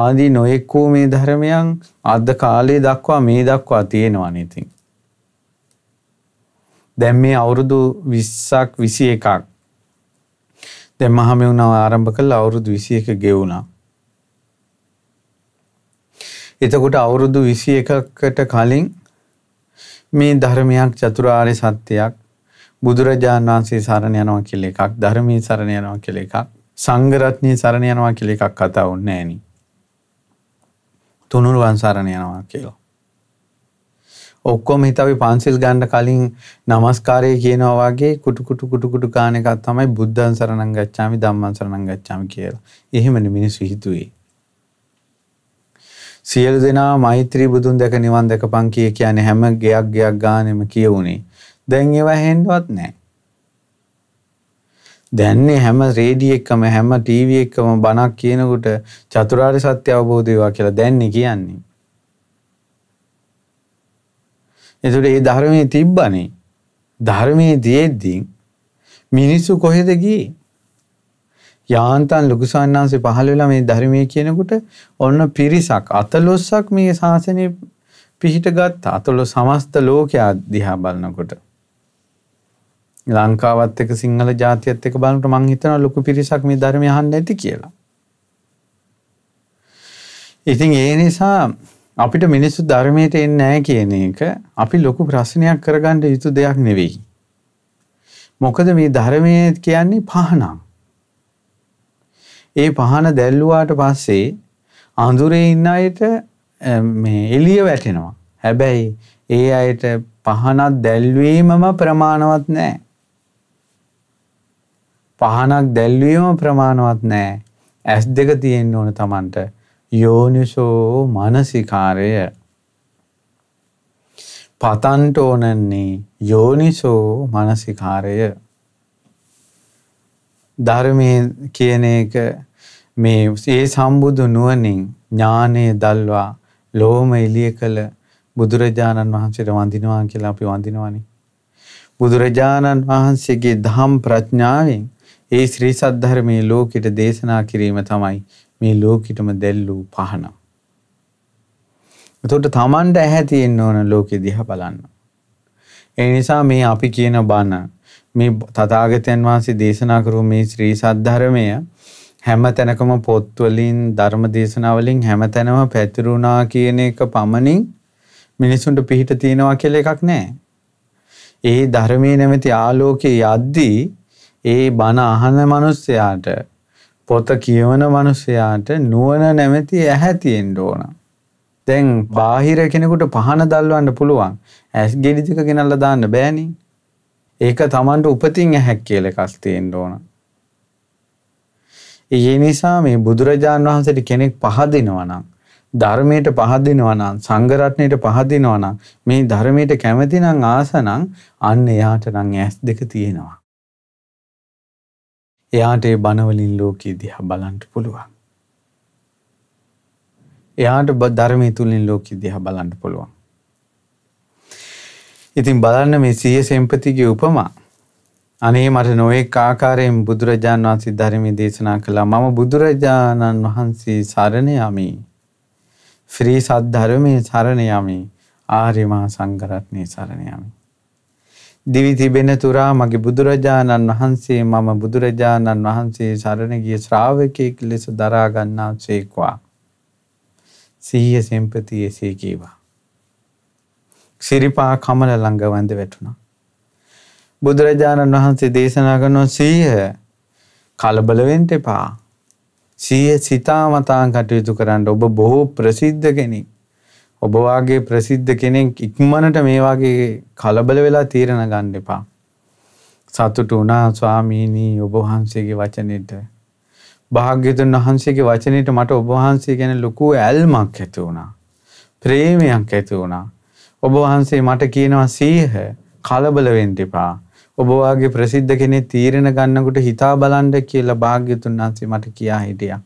ආදී නොයෙක් වූ මේ ධර්මයන් අද කාලේ දක්වා මේ දක්වා තියෙනවා නේතින්. දැන් මේ අවුරුදු 20ක් 21ක් දැන් මහා මෙවුනාව ආරම්භ කළා අවුරුදු 21 ගෙවුණා. එතකොට අවුරුදු 21කට කලින් මේ ධර්මයක් චතුරාර්ය සත්‍යයක් බුදුරජාණන් වහන්සේ සරණ යනවා කියලා එකක් ධර්මයේ සරණ යනවා කියලා එකක් සංඝරත්නයේ සරණ යනවා කියලා එකක් කතා වුන්නේ නැහෙනි. තුනුරුවන් සරණ යනවා කියලා. ඔක්කොම හිත අපි පන්සිල් ගන්න කලින් নমස්කාරය කියනවා වගේ කුටු කුටු කුටු කුටු ගන්න එකක් තමයි බුද්ධං සරණං ගච්ඡාමි ධම්මං සරණං ගච්ඡාමි කියලා. එහෙමනේ මිනිස්සු හිතුවේ. සියලු දෙනා මෛත්‍රී බුදුන් දැක නිවන් දැකපන් කිය කියන්නේ හැම ගයක් ගයක් ගානෙම කියවුනේ. දැන් ඒව ඇහෙන්නවත් නැහැ. දැන්නේ හැම රේඩිය එකම හැම ටීවී එකම බණක් කියනකොට චතුරාර්ය සත්‍ය අවබෝධ වේවා කියලා දැන්නේ කියන්නේ. ඒතකොට මේ ධර්මයේ තිබ්බනේ. ධර්මයේ දියෙද්දී මිනිස්සු කොහෙද ගියේ? යාන්තම් ලුකුසාන්නාංශේ පහළ වෙලා මේ ධර්මයේ කියනකොට ඔන්න පිරිසක් අතලොස්සක් මේ ශාසනය පිහිට ගත්තා. අතලොස් සමස්ත ලෝකයා දිහා බලනකොට. ලංකාවත් එක සිංහල ජාතියත් එක බලට මං හිතන ලොකු පිරිසක් මේ ධර්ම යහන් නැති කියලා. ඉතින් ඒ නිසා අපිට මිනිස්සු ධර්මයට එන්න නෑ කියන එක අපි ලොකු ප්‍රශ්නයක් කරගන්න යුතු දෙයක් නෙවෙයි. මොකද මේ ධර්මය කියන්නේ පහනම්. ඒ පහන දැල්ලුවාට පස්සේ අඳුරේ ඉන්න අයට එලිය වැටෙනවා. හැබැයි ඒ අයට පහනක් දැල්වීමම ප්‍රමාණවත් නෑ. පහනක් දැල්වීම ප්‍රමාණවත් නෑ. ඇස් දෙක තියෙන්න ඕන තමන්ට. යෝනිසෝ මනසිකාරය. පතන්ට ඕනන්නේ යෝනිසෝ මනසිකාරය. ධර්මය කියන එක මේ ඒ සම්බුදු නුවනින් ඥානය දල්වා ලෝම එලිය කළ බුදුරජාණන් වහන්සේට වඳිනවා කියලා අපි වඳිනවනි. බුදුරජාණන් වහන්සේගේ දහම් ප්‍රඥාවෙන් ඒ ශ්‍රී සද්ධර්මයේ ලෝකෙට දේශනා කිරීම තමයි මේ ලෝකෙටම දැල්ලූ පහන. එතකොට Tamanට ඇහැ තියෙන්න ඕන ලෝකෙ දිහා බලන්න. ඒ නිසා මේ අපි කියන බණ මේ තථාගතයන් වහන්සේ දේශනා කරු මේ ශ්‍රී සද්ධර්මය හැම තැනකම පොත්වලින් ධර්ම දේශනාවලින් හැම තැනම පැතිරුණා කියන එක පමණින් මිනිසුන්ට පිහිට තියෙනවා කියලා එකක් නැහැ. ඒ ධර්මයේ නැමැති ආලෝකයේ යද්දී ඒ බණ අහන මිනිස්සයාට පොත කියවන මිනිස්සයාට නුවණ නැමැති ඇහැ තියෙන්න ඕන. දැන් බාහිර කෙනෙකුට පහන දල්වන්න පුළුවන්. ඇස් ගෙඩි ටික ගෙනල්ලා දාන්න බෑනේ. ඒක Tamanට උපතින් ඇහැක් කියලා එකක් තියෙන්න ඕන. ඒ නිසා මේ බුදුරජාන් වහන්සේට කෙනෙක් පහදිනවා නම් ධර්මයට පහදිනවා නම් සංඝ රත්නයට පහදිනවා නම් මේ ධර්මයට කැමති නම් ආස නම් අන්න එයාට නම් ඇස් දෙක තියෙනවා. එයාට ඒ බණවලින් ලෝකයේ දිහා බලන්ට පුළුවන්. එයාට ධර්මය තුළින් ලෝකෙ දිහා බලන්ට පුළුවන්. ඉතින් බලන්න මේ සිය සෙම්පතිගේ උපමා අනේ මට නොයෙක් ආකාරයෙන් බුදුරජාණන් වහන්සේ ධර්මය දේශනා කළා මම බුදුරජාණන් වහන්සේ සරණ යමි. ශ්‍රී සද්ධර්මයේ සරණ යමි. ආර්ය මහා සංඝරත්නයේ සරණ යමි. දිවි තිබෙන තුරා මගේ බුදුරජාණන් වහන්සේ මම බුදුරජාණන් වහන්සේ සරණ ගිය ශ්‍රාවකෙක් ලෙස දරා ගන්නාසේක්වා. සිහිය සෙම්පතියේ සීකීවා. සිරිපා කමල ළඟ වැඳ වැටුණා. බුදුරජාණන් වහන්සේ දේශනා කරන සිහිය කලබල වෙන්න එපා. සිහිය සිතාමතා කටයුතු කරන්න ඔබ බොහෝ ප්‍රසිද්ධ කෙනෙක්. ඔබවාගේ ප්‍රසිද්ධ කෙනෙක් ඉක්මනට මේවාගේ කලබල වෙලා තීරණ ගන්න එපා. සතුට වුණා ස්වාමීනී ඔබවහන්සේගේ වචනයට. භාග්‍යතුන් වහන්සේගේ වචනයට මට ඔබවහන්සේ ගැන ලොකු ඇල්මක් ඇති වුණා. ප්‍රේමයක් ඇති වුණා. ඔබවහන්සේ මට කියනවා සීහ කලබල වෙන්න එපා. ඔබවාගේ ප්‍රසිද්ධ කෙනෙක් තීරණ ගන්නකොට හිතා බලන්න කියලා භාග්‍යතුන් වහන්සේ මට කියා හිටියා.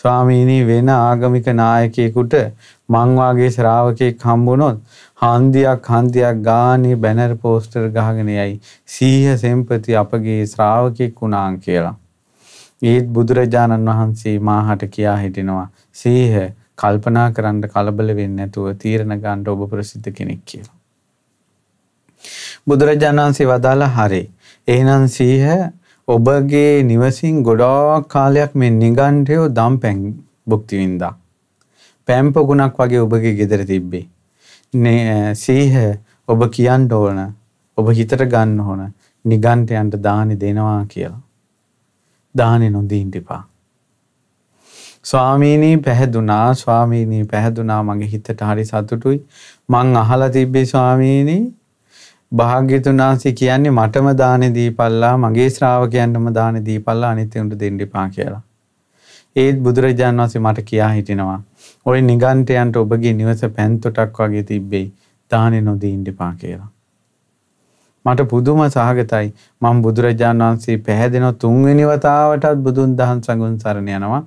ස්වාමීනි වෙන ආගමික නායකයෙකුට මං වාගේ ශ්‍රාවකෙක් හම්බුනොත් හන්දියක් හන්දියක් ගානේ බැනර් පෝස්ටර් ගහගෙන යයි සීහ සෙම්පති අපගේ ශ්‍රාවකෙක් වුණාන් කියලා. ඒත් බුදුරජාණන් වහන්සේ මාහට කියා හිටිනවා සීහ කල්පනා කරන්න කලබල වෙන්නේ නැතුව තීරණ ගන්න ඔබ ප්‍රසිද්ධ කෙනෙක් කියලා. බුදුරජාණන් වහන්සේ වදාලා හරි. එහෙනම් සීහ ඔබගේ නිවසින් ගොඩාක් කාලයක් මේ නිගණ්ඨයෝ දම් පැන් භුක්ති විඳා. පැම්පගුණක් වගේ ඔබගේ ගෙදර තිබ්බේ. සීහ ඔබ කියන්න ඕන ඔබ හිතට ගන්න ඕන නිගණ්ඨයන්ට දානි දෙනවා කියලා. දානෙ නොදීන් දෙපා. ස්වාමීනී පැහැදුනා ස්වාමීනී පැහැදුනා මගේ හිතට හරි සතුටුයි මං අහලා තිබ්බේ ස්වාමීනී භාග්‍යතුන් වහන්සේ කියන්නේ මටම දානේ දීපල්ලා මගේ ශ්‍රාවකයන්ටම දානේ දීපල්ලා අනිත් උන්ට දෙන්න එපා කියලා. ඒත් බුදුරජාණන් වහන්සේ මට කියා හිටිනවා. ওই නිගන්ඨයන්ට ඔබගේ නිවස පැන්තොටක් වගේ තිබෙයි. දානේ නොදී ඉන්න එපා කියලා. මට පුදුම සහගතයි. මම බුදුරජාණන් වහන්සේ පැහැදෙන තුන්වෙනි වතාවටත් බුදුන් දහම් සංගුණ සරණ යනවා.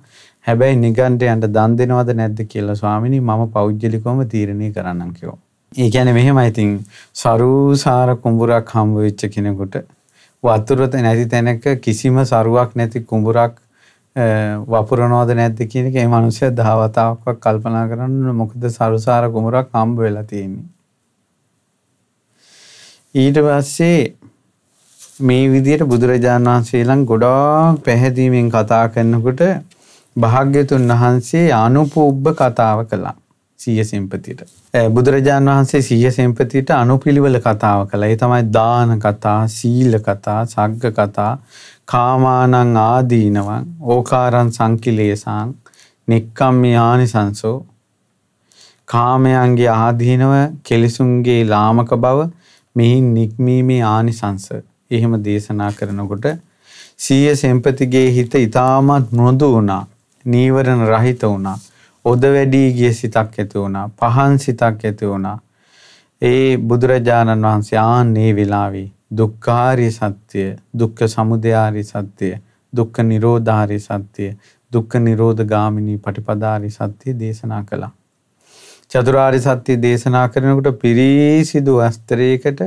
හැබැයි නිගන්ඨයන්ට දන් දෙනවද නැද්ද කියලා ස්වාමිනී මම පෞද්ගලිකවම තීරණය කරන්නම් කිව්වා. ඒ ගැන මෙහෙම ඉතින් සරූසාර කුඹුරක් හම්බ වෙච්ච කෙනෙකුට වතුරත නැති තැනක කිසිම සරුවක් නැති කුඹුරක් වපුරනෝද නැද්ද කියන එක ඒ මනුස්සය දහවතාවක් කල්පනා කරන්න මොකද සරුසාර කුඹුරක් හම්බ වෙලා තියෙන්නේ. ඊට පස්සේ මේ විදියට බුදුරජාණන් වහන්සේලන් ගොඩාක් පැහැදීමෙන් කතා කරනකොට භාග්‍යතුන් වහන්සේ අනුපූබ්බ කතාව කළා. සීය සෙම්පතියට. බුදුරජාණන් වහන්සේ සීය සෙම්පතියට අනුපිළිවෙල කතාව කළ ඒ තමයි දාන කතා සීල කතා සග්ග කතා කාමානං ආදීනවන් ඕකාරන් සංකිලේසාං නික්කම් යානි සංසෝ කාමයන්ගේ ආදීනව කෙලෙසුන්ගේ ලාමක බව මෙහි නික්මීමේ ආනි සංස එහෙම දේශනා කරනකොට සීය සෙම්පතිගේ හිත ඉතාමත් නොදු වුණා නීවරණ රහිත වුණා ඔද වැඩී ගිය සිතක් ඇති වුණා පහන් සිතක් ඇති වුණා ඒ බුදුරජාණන් වහන්සේ ආන්නේ වෙලාවේ දුක්ඛාරිය සත්‍ය දුක්ඛ සමුදයාරි සත්‍ය දුක්ඛ නිරෝධාරි සත්‍ය දුක්ඛ නිරෝධ ගාමිනී පටිපදාරි සත්‍ය දේශනා කළා චතුරාරි සත්‍ය දේශනා කරනකොට පිරිසිදු වස්ත්‍රයකට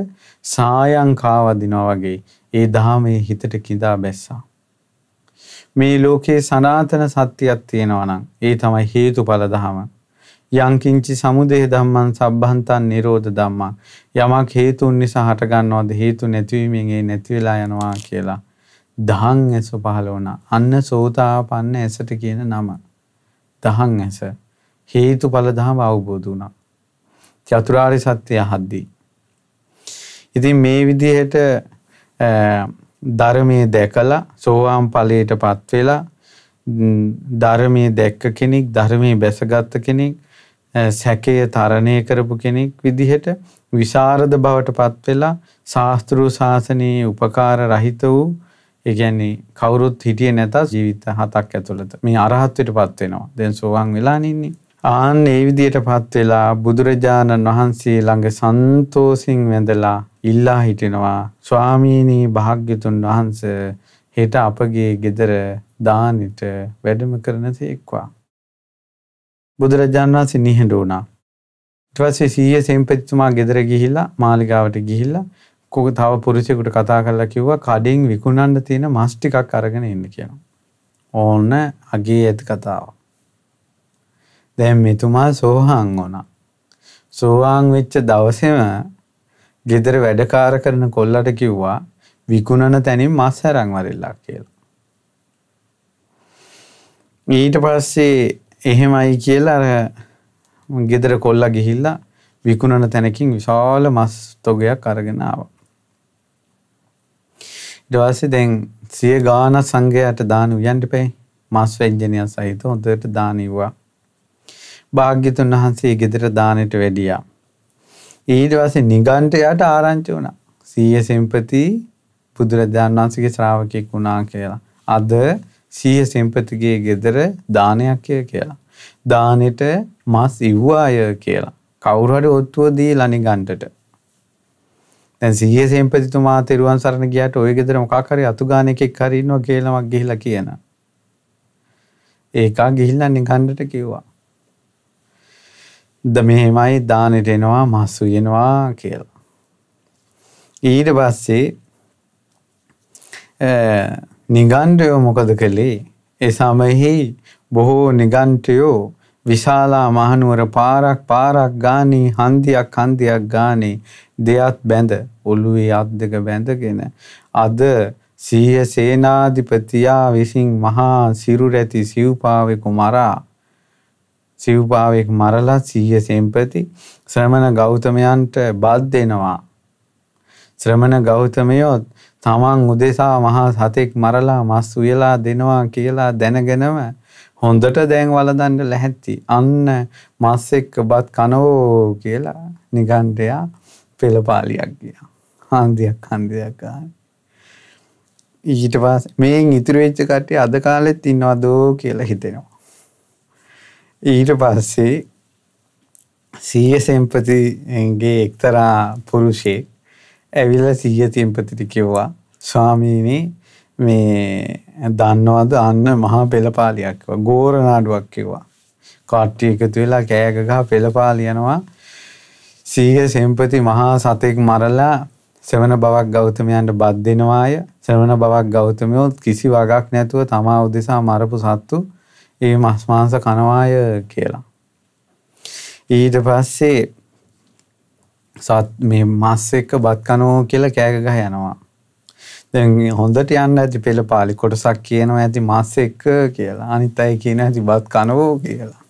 සායංකාවදිනවා වගේ ඒ දහමේ හිතට කිඳා බැස්සා මේ ලෝකේ සනාතන සත්‍යයක් තියෙනවා නම් ඒ තමයි හේතුඵල ධම. යංකින්චි සමුදේ ධම්මං සබ්බන්තං නිරෝධ ධම්මං. යමක් හේතුන් නිසා හට ගන්නවද හේතු නැතිවීමෙන් ඒ නැති වෙලා යනවා කියලා. දහං ඇස පහළ වුණා. අන්න සෝතාපන්න ඇසට කියන නම. දහං ඇස හේතුඵල ධම අවබෝධ වුණා. චතුරාර්ය සත්‍ය හද්දී. ඉතින් මේ විදිහට ධර්මය දැකලා සෝවාම් පලයට පත්වෙලා ධර්මය දැක්ක කෙනෙක් ධර්මය බැසගත්ත කෙනෙක් සැකය තරණය කරපු කෙනෙක් විදිහට විශාරද බවට පත්වෙලා ශාස්තෘූ ශාසනයේ උපකාර රහිත වූ ඒගැන්නේ කවුරුත් හිටිය නැතා ජීවිත හතක් ඇතුළත මේ අරහත්වට පත්වෙනවා දැන් සෝවාන් වෙලානින්නේ ආන්න ඒ විදියටපත් වෙලා බුදුරජාණන් වහන්සේ ළඟ සන්තෝසින් වැඳලා ඉල්ලා හිටිනවා ස්වාමීනි භාග්‍යතුන් වහන්ස හෙට අපගේ ගෙදර දානිට වැඩම කරන තේක්වා බුදුරජාණන් වහන්සේ නිහඬ වුණා ඊට පස්සේ සීයේ සෙන්පතිතුමා ගෙදර ගිහිල්ලා මාලිගාවට ගිහිල්ලා කෝ තව පුරුෂයෙකුට කතා කරලා කිව්වා කඩෙන් විකුණන්න තියෙන මස් ටිකක් අරගෙන එන්න කියනවා. ඕන්න අගේ ඇති කතාව. දැන් මෙතුමා සෝහාන් වුණා. සෝවාන් වෙච්ච දවසේම ගෙදර වැඩකාර කරන කොල්ලට කිව්වා විකුණන තැනින් මස් අරන් වරෙල්ලක් කියලා. ඊට පස්සේ එහෙමයි කියලා අර ගෙදර කොල්ලා ගිහිල්ලා විකුණන තැනකින් විශාල මස් තොගයක් අරගෙන ආවා. ඊට පස්සේ දැන් සිය ගාන සංඝයාට දාන උයන්ට පෙයි මස් ව්‍යංජනය සහිත හොඳට දාන ඉවුවා. භාග්‍යතුන් වහන්සේ ගෙදර දානෙට වැඩියා. ඊට පස්සේ නිගණ්ඨයට ආරංචි වුණා. සීය සෙම්පති බුදුරජාණන් වහන්සේගේ ශ්‍රාවකෙක් වුණා කියලා. අද සීය සෙම්පතිගේ ගෙදර දානයක් කියලා. දානෙට මස් ඉව්වාය කියලා. කවුරු හරි ඔත්තුව දීලා නිගණ්ඨට. දැන් සීය සෙම්පතිතුමා තෙරුවන් සරණ ගියාට ওই ගෙදර මොකක් හරි අතුගාන එකෙක් හරි ඉන්නවා කියලා මක් ගිහිලා කියන. ඒකා ගිහිල්ලා නිගණ්ඨට කිව්වා. ද මෙහෙමයි දානෙට එනවා මහසු වෙනවා කියලා. ඊට පස්සේ නිගණ්ඨයෝ මොකද කළේ? ඒ සමයෙහි බොහෝ නිගණ්ඨයෝ විශාලා මහනුවර පාරක් පාරක් ගානේ හන්දියක් හන්දියක් ගානේ දෙයත් බැඳ ඔළුවේ අත් දෙක බැඳගෙන අද සිය සේනාධිපතියා විසින් මහා සිරු රැති සිව්පාවෙකු මරා සිව්පාවෙක් මරලා සීය සෙම්පති ශ්‍රමණ ගෞතමයන්ට බත් දෙනවා. ශ්‍රමණ ගෞතමයොත් තමන් උදෙසා මහා සතෙක් මරලා මස් උයලා දෙනවා කියලා දැනගෙනම හොඳට දැන් වලදන්න ලැහැත්ති. අන්න මස් එක්ක බත් කනෝ කියලා නිගණ්ඨයා පෙළපාලියක් ගියා. හන්දියක් හන්දියක් ගන්න. ඊට පස්සේ මේන් ඉතුරු වෙච්ච කට්ටිය අද කාලෙත් ඉන්නවද කියලා හිතෙනවා. ඊට පස්සේ සීය සෙම්පතිගේ එක්තරා පුරුෂයෙක් ඇවිල්ලා සීය සෙම්පතිට කිව්වා ස්වාමීනි මේ දන්නවද අන්න මහා පෙළපාලියක් කිව්වා ගෝර නාඩුවක් කිව්වා කාට්ටි එකතු වෙලා කෑග ගහ පෙළපාලියනවා සීය සෙම්පති මහා සතෙක් මරලා සෙවන බවක් ගෞතමයන්ට බත් දෙනවාය සෙවන බවක් ගෞතමයොත් කිසි වගක් නැතුව තමා උදෙසා මරපු සත්තු ඒ මස් මාංශ කනවාය කියලා. ඊට පස්සේ සත් මේ මස් එක්ක බත් කනෝ කියලා කෑක ගහ යනවා. දැන් හොඳට යන්න ඇති පෙළ පාලි කොටසක් කියනවා ඇති මස් එක්ක කියලා. අනිත් අය කියන ඇති බත් කනෝ කියලා.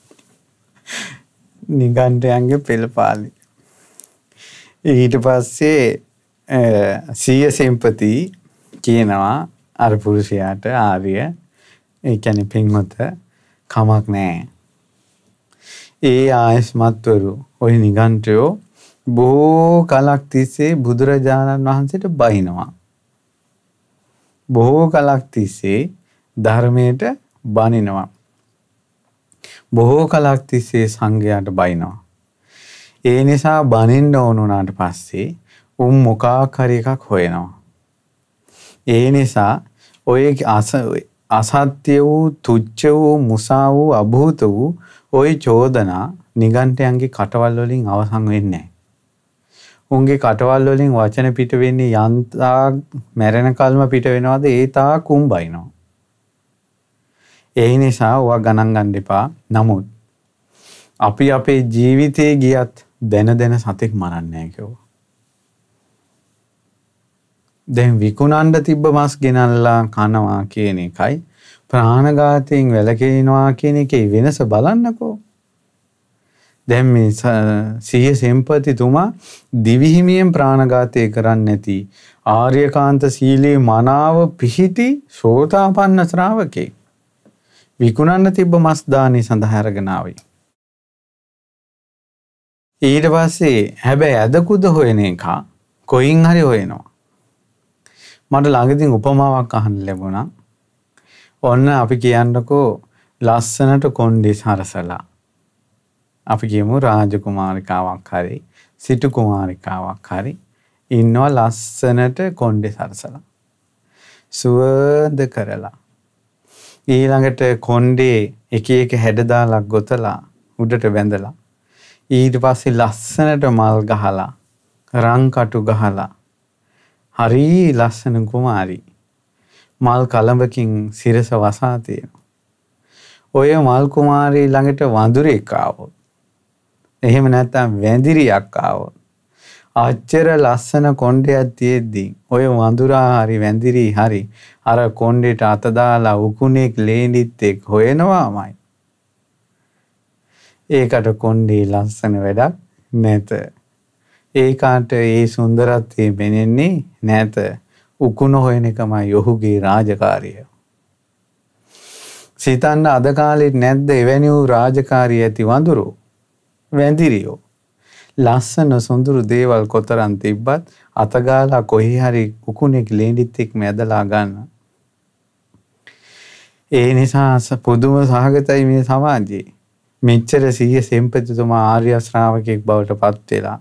නිගණ්ඨයන්ගේ පෙළ පාලි. ඊට පස්සේ සීය සෙම්පති කියනවා අර පුරුෂයාට ආර්ය ඒ කියන්නේ පින්වත කමක් නෑ. ඒ ආයස්මත්වරු ඔය නිගන්ටයෝ බොහෝ කලක් තිස්සේ බුදුරජාණන් වහන්සේට බහිනවා. බොහෝ කලක් තිස්සේ ධර්මයට බනිනවා. බොහෝ කලක් තිස්සේ සංඝයාට බයිනවා. ඒ නිසා බනින්න ඕන වුණාට පස්සේ උන් මොකක් හරි එකක් හොයනවා. ඒ නිසා ඔය අස අසත්‍ය වූ තුච්ච වූ මුසා වූ අභූත වූ ওই චෝදනා නිගණ්ඨයන්ගේ කටවල් වලින් අවසන් වෙන්නේ උන්ගේ කටවල් වලින් වචන පිට වෙන්නේ යන්තා මැරෙන කල්ම පිට වෙනවද ඒ තා කුම්බයිනවා. ඒ නිසා ඔවා ගණන් ගන්න එපා. නමුත් අපි අපේ ජීවිතේ ගියත් දැන දැන සතෙක් මරන්නේ නැහැ කිව්වා. දැන් විකුණන්ඩ තිබ්බ මස් ගෙනල්ලා කනවා කියන එකයි ප්‍රාණඝාතයෙන් වැළකෙනවා කියන එකේ වෙනස බලන්නකෝ. දැන් මේ සිය සෙම්පතිතුමා දිවිහිමියෙන් ප්‍රාණඝාතය කරන්නේ නැති ආර්යකාන්ත සීලී මනාව පිහිටි සෝතාපන්න ශ්‍රාවකේ විකුණන්න තිබ්බ මස් දානේ සඳහා අරගෙන ආවේ. ඊට පස්සේ හැබැයි අදකුද හොයන එක කොයින් හරි හොයනවා. මට ළඟතින් උපමාවක් අහන් ලැබුණා. ඔන්න අපි කියන්නකෝ ලස්සනට කොන්්ඩිස් හරසලා. අපි කියමු රාජකුමාරිකාවක් හරි සිටු කුමාරිකාවක් හරි ඉන්නවා ලස්සනට කොන්්ඩෙ සරසලා. සුවද කරලා. ඊළඟට කොන්්ඩේ එක එක හැඩදාලක් ගොතලා උඩට බැඳලා. ඊට පස්සේ ලස්සනට මල් ගහලා රංකටු ගහලා හරී ලස්සන කුමාරි. මල් කලඹකින් සිරස වසා තියෙනවා. ඔය මල් කුමාරී ළඟට වඳුරෙක් ආවොත්. එහෙම නැත්නම් වැඳිරියක් ආවොත්. අච්චර ලස්සන කොණ්ඩයක් තියෙද්දි ඔය වඳුරා හරි වැඳිරි හරි අර කොණ්ඩෙට අත දාලා උකුණෙක් ලේනිත් එක් හොයනවාමයි. ඒකට කොණ්ඩේ ලස්සන වැඩක් නැත. ඒකාට ඒ සුන්දරත්වය පෙනෙන්නේ නැත උකුණ හොයන එකමයි ඔහුගේ රාජකාරිය. සිතන්න අදකාලෙත් නැද්ද එවැනිූ රාජකාරී ඇති වඳුරු වැඳිරියෝ. ලස්සන සොඳුරු දේවල් කොතරන් තිබ්බත් අතගාලා කොහි හරි කුකුණෙක් ලේඩිත්තෙක් මැදලා ගන්න. ඒ නිසා පුදුම සහගතයි මේ සමාජයේ මෙච්චර සීය සෙම්පතිතුමා ආර්ය ශ්‍රාවකෙක් බවට පත්වෙලා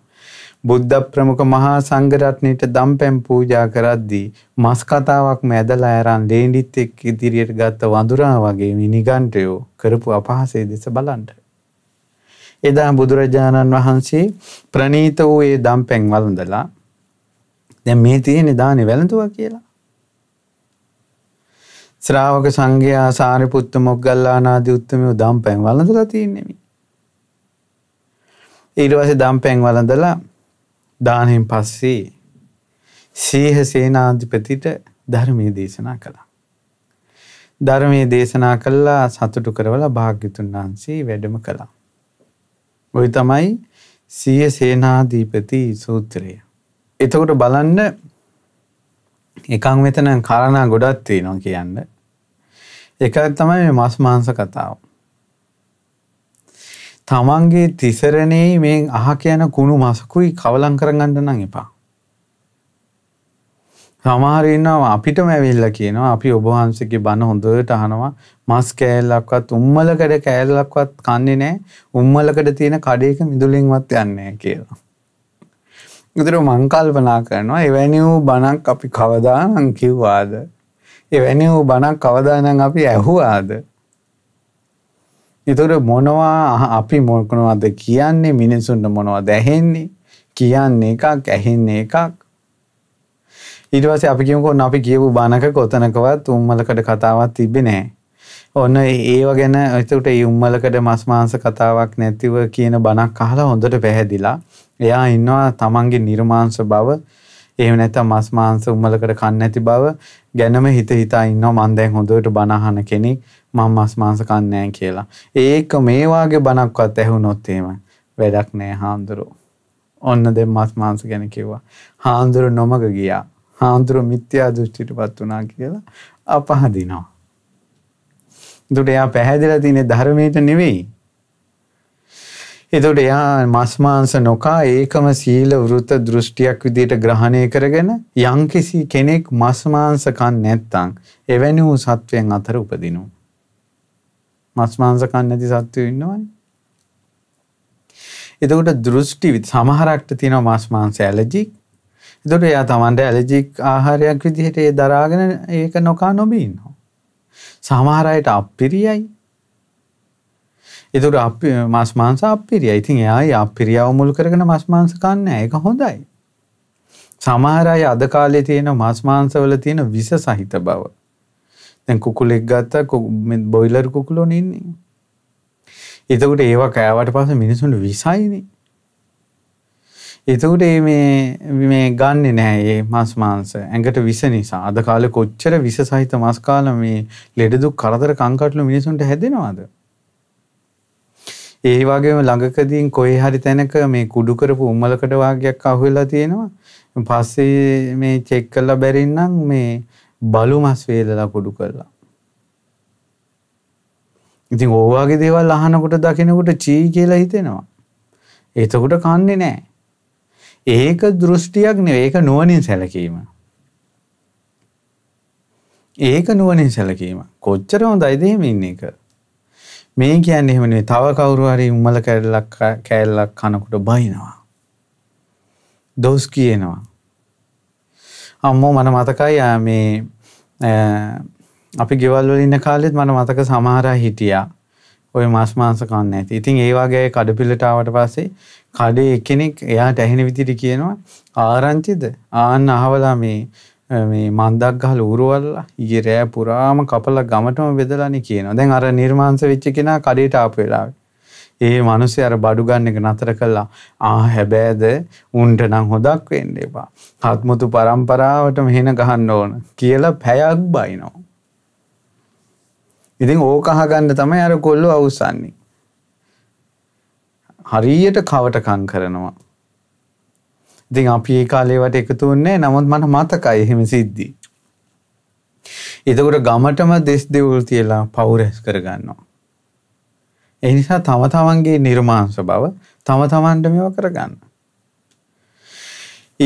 බුද්ධ ප්‍රමුඛ මහා සංඝරත්නයට දම්පැම් පූජා කරද්දී මස් කතාවක්ම ඇදලා අරන් ලේනිත් එක් ඉදිරියට ගත්ත වඳුරා වගේ නිගණ්ඨයෝ කරපු අපහාසයේ දෙස බලන්න. එදා බුදුරජාණන් වහන්සේ ප්‍රණීත වූ ඒ දම්පැම් වළඳලා දැන් මේ තියෙන දානේ වැළඳුවා කියලා. ශ්‍රාවක සංඝයා සාරිපුත්ත මොග්ගල්ලානාදී උත්තමයෝ දම්පැම් වළඳලා තින්නේ මේ. ඊට පස්සේ දම්පැන් වළඳලා දානෙන් පස්සේ සීහ සේනාධිපතිට ධර්මයේ දේශනා කළා. ධර්මයේ දේශනා කළා සතුටු කරවලා භාග්‍යතුන් වහන්සේ වැඩම කළා. ওই තමයි සීහ සේනාධිපති සූත්‍රය. එතකොට බලන්න එකන් මෙතන කාරණා ගොඩක් තියෙනවා කියන්න. එකක් තමයි මේ මස් මාංශ කතාව. තමන්ගේ තිසරණේ මේ අහ කියන කුණු මසකුයි කවලං කරගන්න නම් එපා. සමහර ඉන්නවා අපිටම ඇවිල්ලා කියනවා අපි ඔබ වහන්සේගේ බණ හොඳට අහනවා මස් කෑල්ලක්වත් උම්මලකඩ කෑල්ලක්වත් කන්නේ නැහැ උම්මලකඩ තියෙන කඩේක මිදුලින්වත් යන්නේ කියලා. ඒතර මං කල්පනා කරනවා එවැනි වූ බණක් අපි කවදානම් කිව්වාද? එවැනි වූ බණක් කවදානම් අපි ඇහුවාද? එතකොට මොනවා අපි මොකනවද කියන්නේ මිනිසුන්ට මොනවද ඇහෙන්නේ කියන්නේ එකක් ඇහෙන්නේ එකක් ඊට පස්සේ අපි කියමුකෝ අපි කියපු බණක කොතනකවත් උම්මලකඩ කතාවක් තිබ්බේ නැහැ. ඔන්න ඒව ගැන එතකොට ඒ උම්මලකඩ මස් මාංශ කතාවක් නැතිව කියන බණක් අහලා හොඳට පැහැදිලා එයා ඉන්නවා තමන්ගේ නිර්මාංශ බව එහෙම නැත්නම් මස් මාංශ උම්මලකඩ කන්නේ නැති බව ගැනම හිත හිතා ඉන්නවා මම දැන් හොඳට බණ අහන කෙනෙක් මං මස් මාංශ කන්නේ කියලා. ඒක මේ වාගේ බණක්වත් ඇහුනොත් එහෙම වැඩක් නෑ හාමුදුරුවෝ. ඔන්න දැන් මස් මාංශ ගැන කිව්වා. හාමුදුරුවෝ නොමග ගියා. හාමුදුරුවෝ මිත්‍යා දෘෂ්ටියටපත් වුණා කියලා අපහදිනවා. එතකොට එයා පැහැදිලා තියෙන්නේ ධර්මයට නෙවෙයි. එතකොට එයා මස් මාංශ නොකා ඒකම සීල වෘත දෘෂ්ටියක් විදිහට ග්‍රහණය කරගෙන යම්කිසි කෙනෙක් මස් මාංශ කන් නැත්නම් එවැනි වූ සත්වයන් අතර උපදිනවා. මස් මාංශ කන්නේ නැති සත්තු ඉන්නවනේ. එතකොට දෘෂ්ටි සමහරක්ට තියෙනවා මස් මාංශ ඇලර්ජික්. එතකොට එයා Tamanට ඇලර්ජික් ආහාරයක් විදිහට ඒ දරාගෙන ඒක නොකා නොබී ඉන්නවා. සමහර අයට අප්පිරියයි. එතකොට අපි මස් මාංශ අප්පිරියයි. ඉතින් එයායි අප්පිරියව මුල් කරගෙන මස් මාංශ කන්නේ ඒක හොඳයි. සමහර අය අද කාලේ තියෙන මස් මාංශවල තියෙන විස සහිත බව දැන් කුකුලෙක් ගත්තා බොයිලර් කුකුලොන ඉන්නේ. එතකට ඒවා කෑවට පස මිනිසුන්ට විසයින. එතකට ඒ මේ ගන්න නෑ ඒ මස් මාන්ස ඇඟට විස නිසා අද කාල කොච්චර විස සහිත මස්කාල මේ ලෙඩදුක් කරදර කංකටලු මිනිසුන්ට හැදෙනවාද. ඒ වගේම ළඟකදීන් කොයි හරි තැනක මේ කුඩු කරපු උම්මලකට වාගයක් අහුවෙලා තියෙනවා. පස්සේ මේ චෙක් කරලා බැරින්නම් මේ බලු මස් වේදලා කොඩු කරලා. ඉතින් ඕවාගේ දේවල් අහනකොට දකිනකොට චී කියලා හිතෙනවා. එතකොට කන්නේ නෑ. ඒක දෘෂ්ටියක් නෙවෙයි ඒක නුවණින් සැලකීම. ඒක නුවණින් සැලකීම. කොච්චර හොඳයිද එහෙම ඉන්න එක. මේ කියන්නේ එහෙම නෙවෙයි තව කවුරු හරි උමල කැල්ලක් කැල්ලක් කනකොට බයිනවා. දොස් කියනවා. අම්මෝ මන මතකයි මේ අපි ගෙවල්වල ඉන්න කාලෙත් මන මතක සමහරා හිටියා ඔය මස් මාංශ කන්න ඇති. ඉතින් ඒ වගේ කඩපිලට ආවට පස්සේ කඩේ කෙනෙක් එයාට ඇහෙන විදිහට කියනවා ආරංචිද? ආන්න අහවලා මේ මේ මන්දක් ගහලා ඌරවල්ලා ඊයේ රෑ පුරාම කපලා ගමටම බෙදලානේ කියනවා. දැන් අර නිර්මාංශ වෙච්ච කෙනා කඩේට ආපු වෙලාවේ ඒ මිනිස්සු අර බඩු ගන්න එක නතර කළා. ආ හැබෑද උන්ට නම් හොදක් වෙන්න එපා. ආත්මතු પરම්පරාවට මෙහෙන ගහන්න ඕන කියලා පැයක් බයිනවා. ඉතින් ඕක අහගන්න තමයි අර කොල්ලෝ අවසන්නේ. හරියට කවටකම් කරනවා. ඉතින් අපි ඒ කාලේවට එකතු වෙන්නේ නමුත් මට මතකයි එහෙම සිද්ධි. එතකොට ගමටම දෙස් දෙවුල් තියලා පවුරැස් කරගන්නවා. ඒ නිසා තම තමන්ගේ නිර්මාංශ බව තම තමන්ට මේව කරගන්න.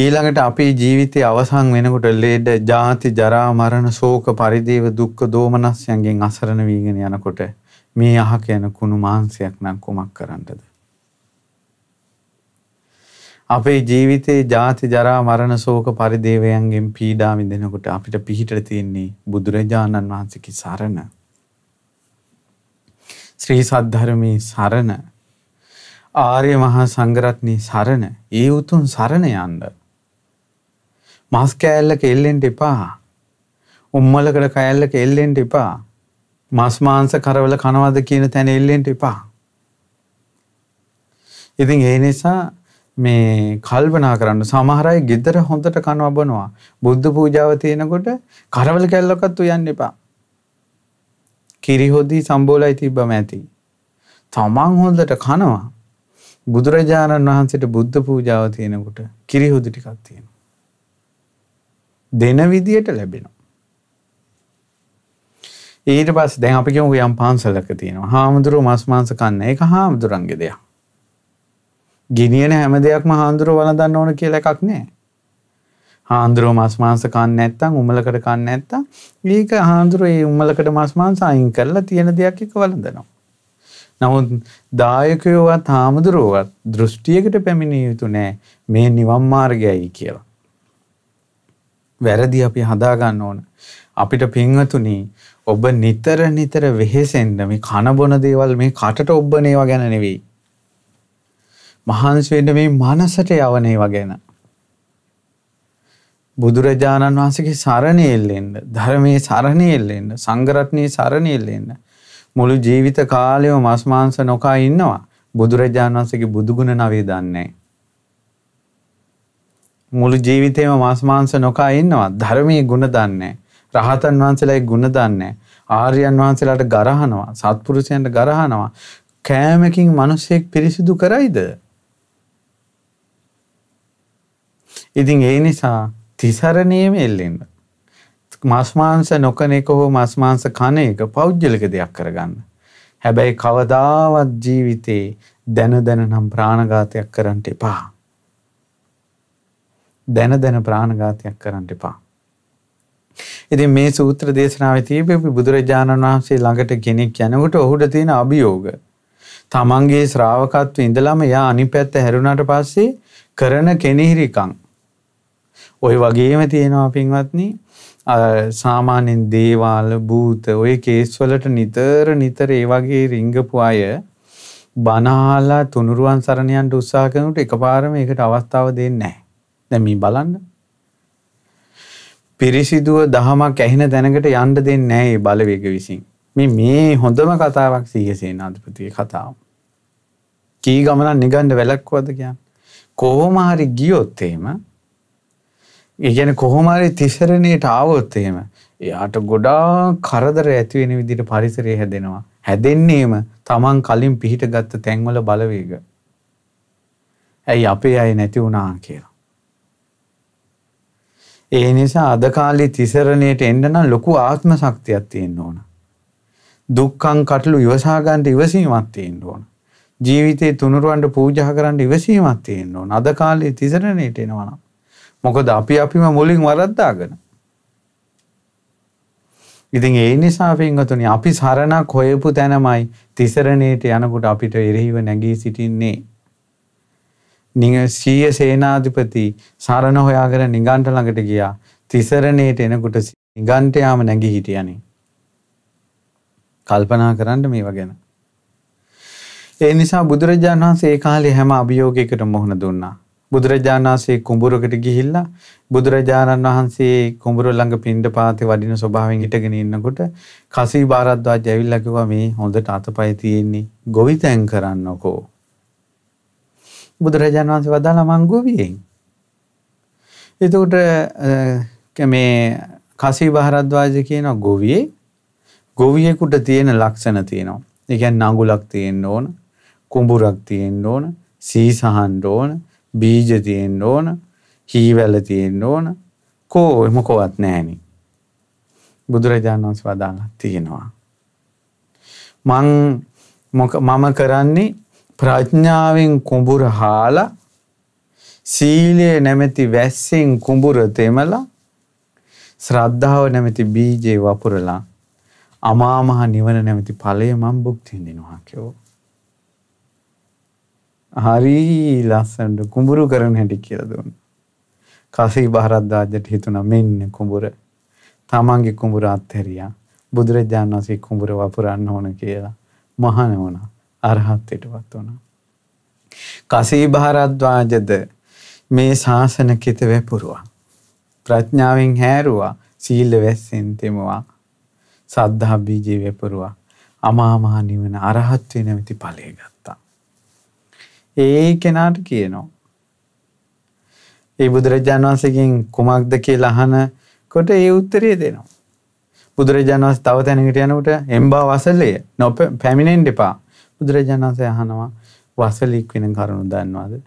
ඊළඟට අපේ ජීවිතය අවසන් වෙනකොට ලෙඩ ජාති ජරා මරණ ශෝක පරිදේව දුක්ඛ දෝමනස්යන්ගෙන් අසරණ වීගෙන යනකොට මේ අහක යන කුණු මාංශයක් නම් කුමක් කරන්නද අපේ ජීවිතේ ජාති ජරා මරණ ශෝක පරිදේවයන්ගෙන් පීඩා විඳිනකොට අපිට පිහිටට තියෙන්නේ බුදුරජාණන් වහන්සේගේ සරණ ශ්‍රී සද්ධර්මයේ සරණ ආර්ය මහා සංඝරත්නයේ සරණ ඒ උතුම් සරණ යන්න මාස් කෑල්ලක එල්ලෙන්න එපා උම්මලකට කෑල්ලක එල්ලෙන්න එපා මස් මාංශ කරවල කනවද කියන තැන එල්ලෙන්න එපා ඉතින් ඒ නිසා මේ කල්පනා කරන්න සමහර අය ගෙදර හොඳට කනවා බොනවා බුද්ධ පූජාව තියෙනකොට කරවල කැල්ලකත් උයන්න එපා කිරිහොද්දී සම්බෝලයි තිබ්බම ඇති. තමන් හොඳට කනවා. බුදුරජාණන් වහන්සේට බුද්ධ පූජාව තියෙනකොට කිරිහොදි ටිකක් තියෙනවා. දෙන විදියට ලැබෙනවා. ඊට පස්සේ දැන් අපි කියමු යම් පාන්සලක තියෙනවා. හාමුදුරුවෝ මස් මාංශ කන්න. ඒක හාමුදුරන්ගේ දෙයක්. ගිනියන හැම දෙයක්ම හාමුදුරුවෝ වළඳන්න ඕන කියලා එකක් නැහැ. හාන්දුරුව මස් මාංස කන්න නැත්තම් උමලකට කන්න නැත්තම් ඒක හාන්දුරුව ඒ උමලකට මස් මාංස අයින් කරලා තියෙන දෙයක් එක වළඳනවා. නමුත් දායකයෝවත් හාමුදුරුවවත් දෘෂ්ටියකට පැමිණිය යුතු නෑ මේ නිවන් මාර්ගයයි කියලා. වැරදි අපි හදාගන්න ඕන. අපිට පින්වතුනි ඔබ නිතර නිතර වෙහෙසෙන්න මේ කනබොන දේවල් මේ කටට ඔබ්බනේවා ගැන නෙවෙයි. මහන්සි වෙන්න මේ මනසට යවනේවා ගැන. බුදුරජාණන් වහන්සේගේ සරණෙල් එන්න ධර්මයේ සරණෙල් එන්න සංඝරත්නයේ සරණෙල් එන්න මුළු ජීවිත කාලයම මස් මාංශ නොකා ඉන්නවා බුදුරජාණන් වහන්සේගේ බුදුගුණ නවේ දන්නේ මුළු ජීවිතේම මස් මාංශ නොකා ඉන්නවා ධර්මයේ ගුණ දන්නේ රහතන් වහන්සේලාගේ ගුණ දන්නේ ආර්යයන් වහන්සේලාට ගරහනවා සත්පුරුෂයන්ට ගරහනවා කෑමකින් මිනිසෙක් පිරිසිදු කරයිද ඉතින් ඒ නිසා තිසරණයම එල්ලෙන්න. මස්මාංශ නොකන එක හෝ මස්මාංශ කන එක පෞද්ගලික දෙයක් කරගන්න. හැබැයි කවදාවත් ජීවිතේ දැන දැන නම් ප්‍රාණඝාතයක් කරන්න එපා. දැන දැන ප්‍රාණඝාතයක් කරන්න එපා. ඉතින් මේ සූත්‍ර දේශනාවේ තිබෙපි බුදුරජාණන් වහන්සේ ළඟට කෙනෙක් යනකොට ඔහුට තියෙන අභියෝග. තමන්ගේ ශ්‍රාවකත්වයේ ඉඳලම යා අනිත් පැත්ත හැරුණාට පස්සේ කරන කෙනෙහිරිකම් ඔය වගේම තියෙනවා පින්වත්නි සාමාන්‍යයෙන් දේවාල භූත ඔය කේස් වලට නිතර නිතර ඒ වගේ රිංගපු අය බනහලා තුනුරුවන් සරණයන්ට උත්සාහ කරනකොට එකපාරම ඒකට අවස්ථාව දෙන්නේ නැහැ. දැන් මේ බලන්න. පිරිසිදුව දහමක් ඇහෙන දැනකට යන්න දෙන්නේ නැහැ මේ බලවේග විසින්. මේ මේ හොඳම කතාවක් සීහසේන අධිපතිගේ කතාව. කී ගමනක් නිගන්න වැලක්වද කියන්නේ. කොහොම හරි ගියොත් එහෙම ඒගැන කොහොමරි තිසරණයට ආවොත් එහෙම එයාට ගොඩා කරදර ඇතිවෙන විදිට පරිසරය හැදෙනවා හැදෙන්නේම තමන් කලින් පිහිට ගත්ත තැන්වල බලවේග ඇයි අපේ අය නැති වුණා කියලා. ඒ නිසා අදකාලි තිසරණයට එන්නනම් ලොකු ආත්ම ශක්තියක් තියෙන්න්න ඕන. දුක්කං කටලු ඉවසාගන්ට ඉවසීමත් තියෙන්න්න ඕන. ජීවිතේ තුනුරුවන්ට පූජහ කරන්න ඉවසීමත් තියෙන්න්න ඕන අදකාලේ තිසරණයට එනවනම් මොකද අපි අපිම මුලින් වරද්දාගෙන. ඉතින් ඒ නිසා පින්වතුනි අපි සරණක් හොයපු තැනමයි තිසරණේට යනකොට අපිට එරෙහිව නැගී සිටින්නේ. නිග සීය සේනාධිපති සරණ හොයාගෙන නිගන්ට ළඟට ගියා. තිසරණේට එනකොට නිගන්ටයාම නැගී හිටියනේ. කල්පනා කරන්න මේවා ගැන. ඒ නිසා බුදුරජාණන් වහන්සේ ඒ කාලේ හැම අභියෝගයකටම මුහුණ දුන්නා. බුදුරජාණන් වහන්සේ කුඹුරකට ගිහිල්ලා බුදුරජාණන් වහන්සේ කුඹුර ළඟ පින්ඳ පාතේ වඩින ස්වභාවයෙන් හිටගෙන ඉන්නකොට කසී බාරද්වාජ ඇවිල්ලා කිව්වා මේ හොඳට අතපය තියෙන්නේ ගොවිතැන් කරන්නකෝ බුදුරජාණන් වහන්සේ වදාලා මං ගොවියෙන් එතකොට මේ කසී බාරද්වාජ කියන ගොවියේ ගොවියෙකුට තියෙන ලක්ෂණ තියෙනවා ඒ කියන්නේ නඟුලක් තියෙන්න ඕන කුඹුරක් තියෙන්න ඕන සීසහන් ඕන බීජ තියෙන්න ඕන හීවැල තියෙන්න ඕන කෝ එමකොවත් නෑනි. බුදුරජාණන් වන්ස වදාලා තියෙනවා. මං මම කරන්නේ ප්‍රඥාවෙන් කුඹුර හාලා සීලය නැමැති වැස්සෙන් කුඹුර තෙමලා ශ්‍රද්ධාව නැමැති බීජේ වපුරලා අමාමහ නිවන නැමැති ඵලය මම භුක්ති විඳිනවා කියෝ. හරි ලස්සන්ට කුඹුරු කරන හැටි කියලා දුන්න. කසී බහරද්දාජට හිතුණා මෙන්න කුඹුර. තමන්ගේ කුඹුර අත්හැරියා. බුදුරජාණන් වහන්සේ කුඹුර වපුරන්න ඕන කියලා මහාන වුණා. අරහත්ත්වයටපත් වුණා. කසී බහරද්වාජද මේ ශාසන කිත වෙපුරුවා. ප්‍රඥාවෙන් හැරුවා. සීල වැස්සෙන් තෙමුවා. සද්ධා බීජේ වෙපුරුවා. අමාමහා නිවන අරහත් වෙනවිති ඵලයේ ගත්තා. ඒ කෙනාට කියනවා. ඒ බුදුරජාණන් වහන්සේගෙන් කුමක්ද කියලා අහනකොට ඒ උත්තරය දෙනවා. බුදුරජාණන් වහන්සේ තව තැනකට යනකොට එම්බා වසලේ නොප පැමිණෙන්න එපා. බුදුරජාණන් වහන්සේ අහනවා වසලීක් වෙන කරුණු දන්නවද?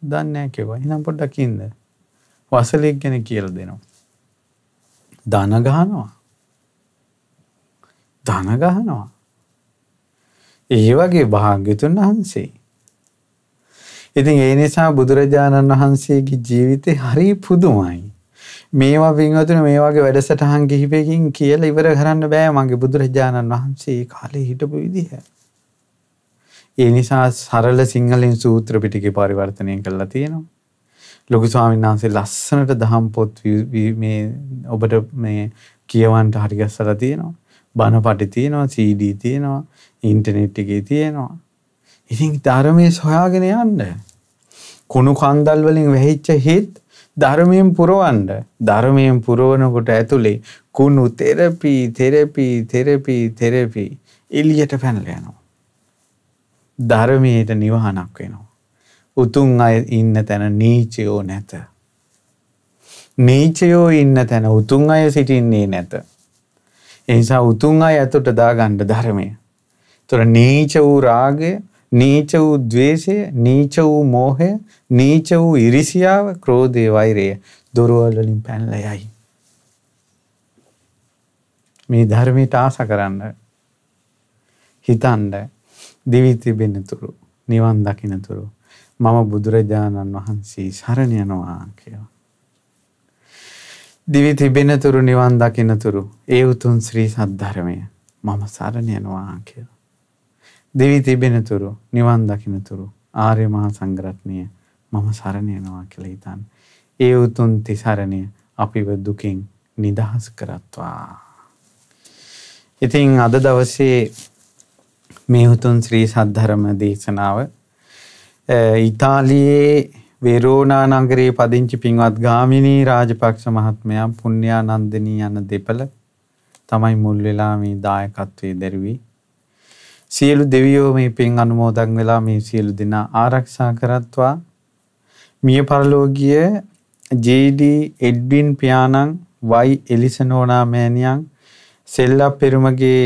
දන්නේ නැහැ කිව්වා. එහෙනම් පොඩ්ඩක් කියන්න. වසලීක් ගැන කියලා දෙනවා. ධන ගහනවා. ධන ගහනවා. ඒ වගේ භාග්‍යතුන් වහන්සේ ඉතින් ඒ නිසා බුදුරජාණන් වහන්සේගේ ජීවිතේ හරි පුදුමයි. මේවා වින්වතුන මේ වගේ වැඩසටහන් කිහිපයකින් කියලා ඉවර කරන්න බෑ මගේ බුදුරජාණන් වහන්සේ කාලේ හිටපු විදිහ. ඒ නිසා සරල සිංහලෙන් සූත්‍ර පිටිකේ පරිවර්තනය කළා තියෙනවා. ලොකු ස්වාමීන් වහන්සේ ලස්සනට දහම් පොත් මේ ඔබට මේ කියවන්න හරි ගස්සලා තියෙනවා. බණපටි තියෙනවා, CD තියෙනවා, ඉන්ටර්නෙට් එකේ තියෙනවා. ඉතින් ධර්මයේ සොයාගෙන යන්න. කුණු කන්දල් වලින් වැහිච්ච හිත් ධර්මයෙන් පුරවන්ඩ ධර්මයෙන් පුරවනකොට ඇතුළේ කුණු තෙරපී තෙරපී තෙරපී තෙරපී එල්ලියට පැනල යනවා. ධර්මයට නිවහනක් වෙනවා. උතුන් අය ඉන්න තැන නීචයෝ නැත. නීචයෝ ඉන්න තැන උතුන් අය සිටින්නේ නැත. එනිසා උතුන් අය ඇතුට දාගණ්ඩ ධර්මය. තොර නීච වූ රාගය නීච වූ ద్వේෂය, නීච වූ මෝහය, නීච වූ ඉරිසියාව, ක්‍රෝධය, වෛරය දොරවල් වලින් පැනලා යයි. මේ ධර්මයට ආස කරන්න හිතන්න දිවි තිබෙන තුරු නිවන් දකින තුරු මම බුදුරජාණන් වහන්සේ සරණ යනවා කියලා. දිවි තිබෙන තුරු නිවන් දකින තුරු ඒ උතුම් ශ්‍රී සද්ධර්මය මම සරණ යනවා කියලා. දෙවී තිබෙනතුරු නිවන් දකිනතුරු ආර්ය මහා සංඝරත්නය මම සරණ යනවා කියලා හිතන්න. ඒ උතුම් තිසරණය අපිව දුකින් නිදහස් කරත්වා. ඉතින් අද දවසේ මේ උතුම් ශ්‍රී සද්ධර්ම දේශනාව ඉතාලියේ වෙරෝනා නගරයේ පදිංචි පින්වත් ගාමිණී රාජපක්ෂ මහත්මයා පුණ්‍යානන්දිනී යන දෙපළ තමයි මුල් වෙලා මේ දායකත්වයේ දැරුවේ. සියලු දෙවියෝ මේ පින් අනුමෝදන් වෙලා මේ සියලු දෙනා ආරක්ෂා කරත්වා මිය පරලෝකීය ජේඩි එඩ්වින් පියාණන් වයි එලිසනෝනා මෑණියන් සෙල්ලා පෙරුමගේ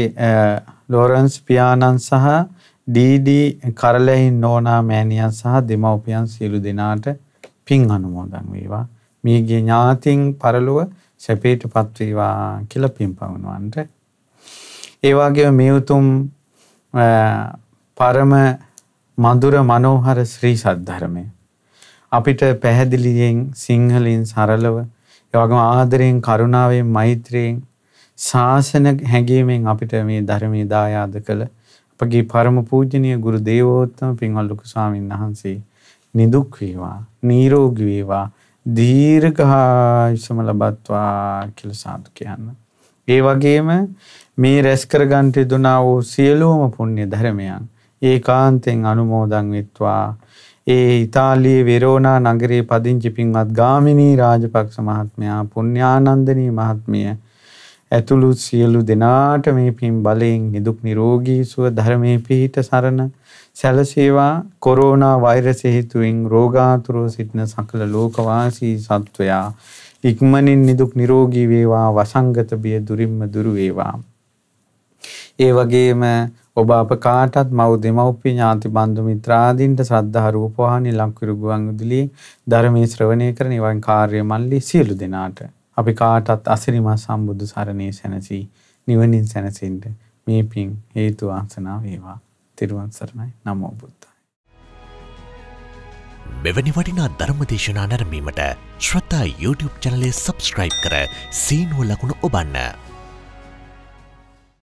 ලෝරන්ස් පියාණන් සහ ඩීඩී කරලෙහි නෝනා මෑණියන් සහ දෙමව්පියන් සියලු දෙනාට පින් අනුමෝදන් වේවා. මියගේ ඥාතින් පරලොව සැපේටපත් වේවා කියලා පින් පවනවන්ට. ඒ වගේම මේ උතුම් පරම මధుර මනෝහර ශ්‍රී සද්ධර්මය. අපිට පැහැදිලියෙන් සිංහලින් සරලව ඒ වගේම ආදරයෙන් කරුණාවෙන් මෛත්‍රියෙන් ශාසන හැඟීමෙන් අපිට මේ ධර්මයේ දායාද කළ අපගේ පරම පූජනීය ගුරු දේවෝත්තම පින්වල් ලොකු ස්වාමීන් වහන්සේ නිදුක් වේවා නිරෝගී වේවා දීර්ඝායුෂම ලබත්වා කියලා සාදු කියන්න. ඒ වගේම මේ රැස් කරගන්ට දුනා වූ සියලුවම පුණ්‍ය ධර්මයන් ඒ කාන්තෙන් අනුමෝදන් වෙත්වා ඒ ඉතාලියේ වෙරෝනා නගරයේ පදිංචි පින්වත් ගාමිණී රාජපක්ෂ මහත්මයා පුණ්‍යානන්දනී මහත්මිය ඇතුළු සියලු දෙනාට මේ පින් බලයෙන් නිදුක් නිරෝගී සුව ධර්මයේ පිහිට සරණ සැලසේවා කොරෝනා වෛරස හේතුවෙන් රෝගාතුරව සිටින සකල ලෝකවාසී සත්වයා ඉක්මනින් නිදුක් නිරෝගී වේවා වසංගත බිය දුරින්ම දුරු වේවා ඒ වගේම ඔබ අප කාටත් මව් දෙමව්පිය ඥාති බන්දු මිත්‍රාදීන්ට ශ්‍රද්ධා රූපවාහිනී ලක්විරු ගුවන් විදුලියේ ධර්මයේ ශ්‍රවණය කරන ඉවන් කාර්ය මල්ලි සියලු දෙනාට අපි කාටත් අසිරිමත් සම්බුදු සරණේ සැනසී නිවනින් සැනසෙන්න මේ පිං හේතු වාසනා වේවා. තෙරුවන් සරණයි. නමෝ බුද්ධාය. මෙවැනි වටිනා ධර්ම දේශනා නැරඹීමට ශ්‍රතා YouTube channel එක subscribe කර සීනුව ලකුණ ඔබන්න.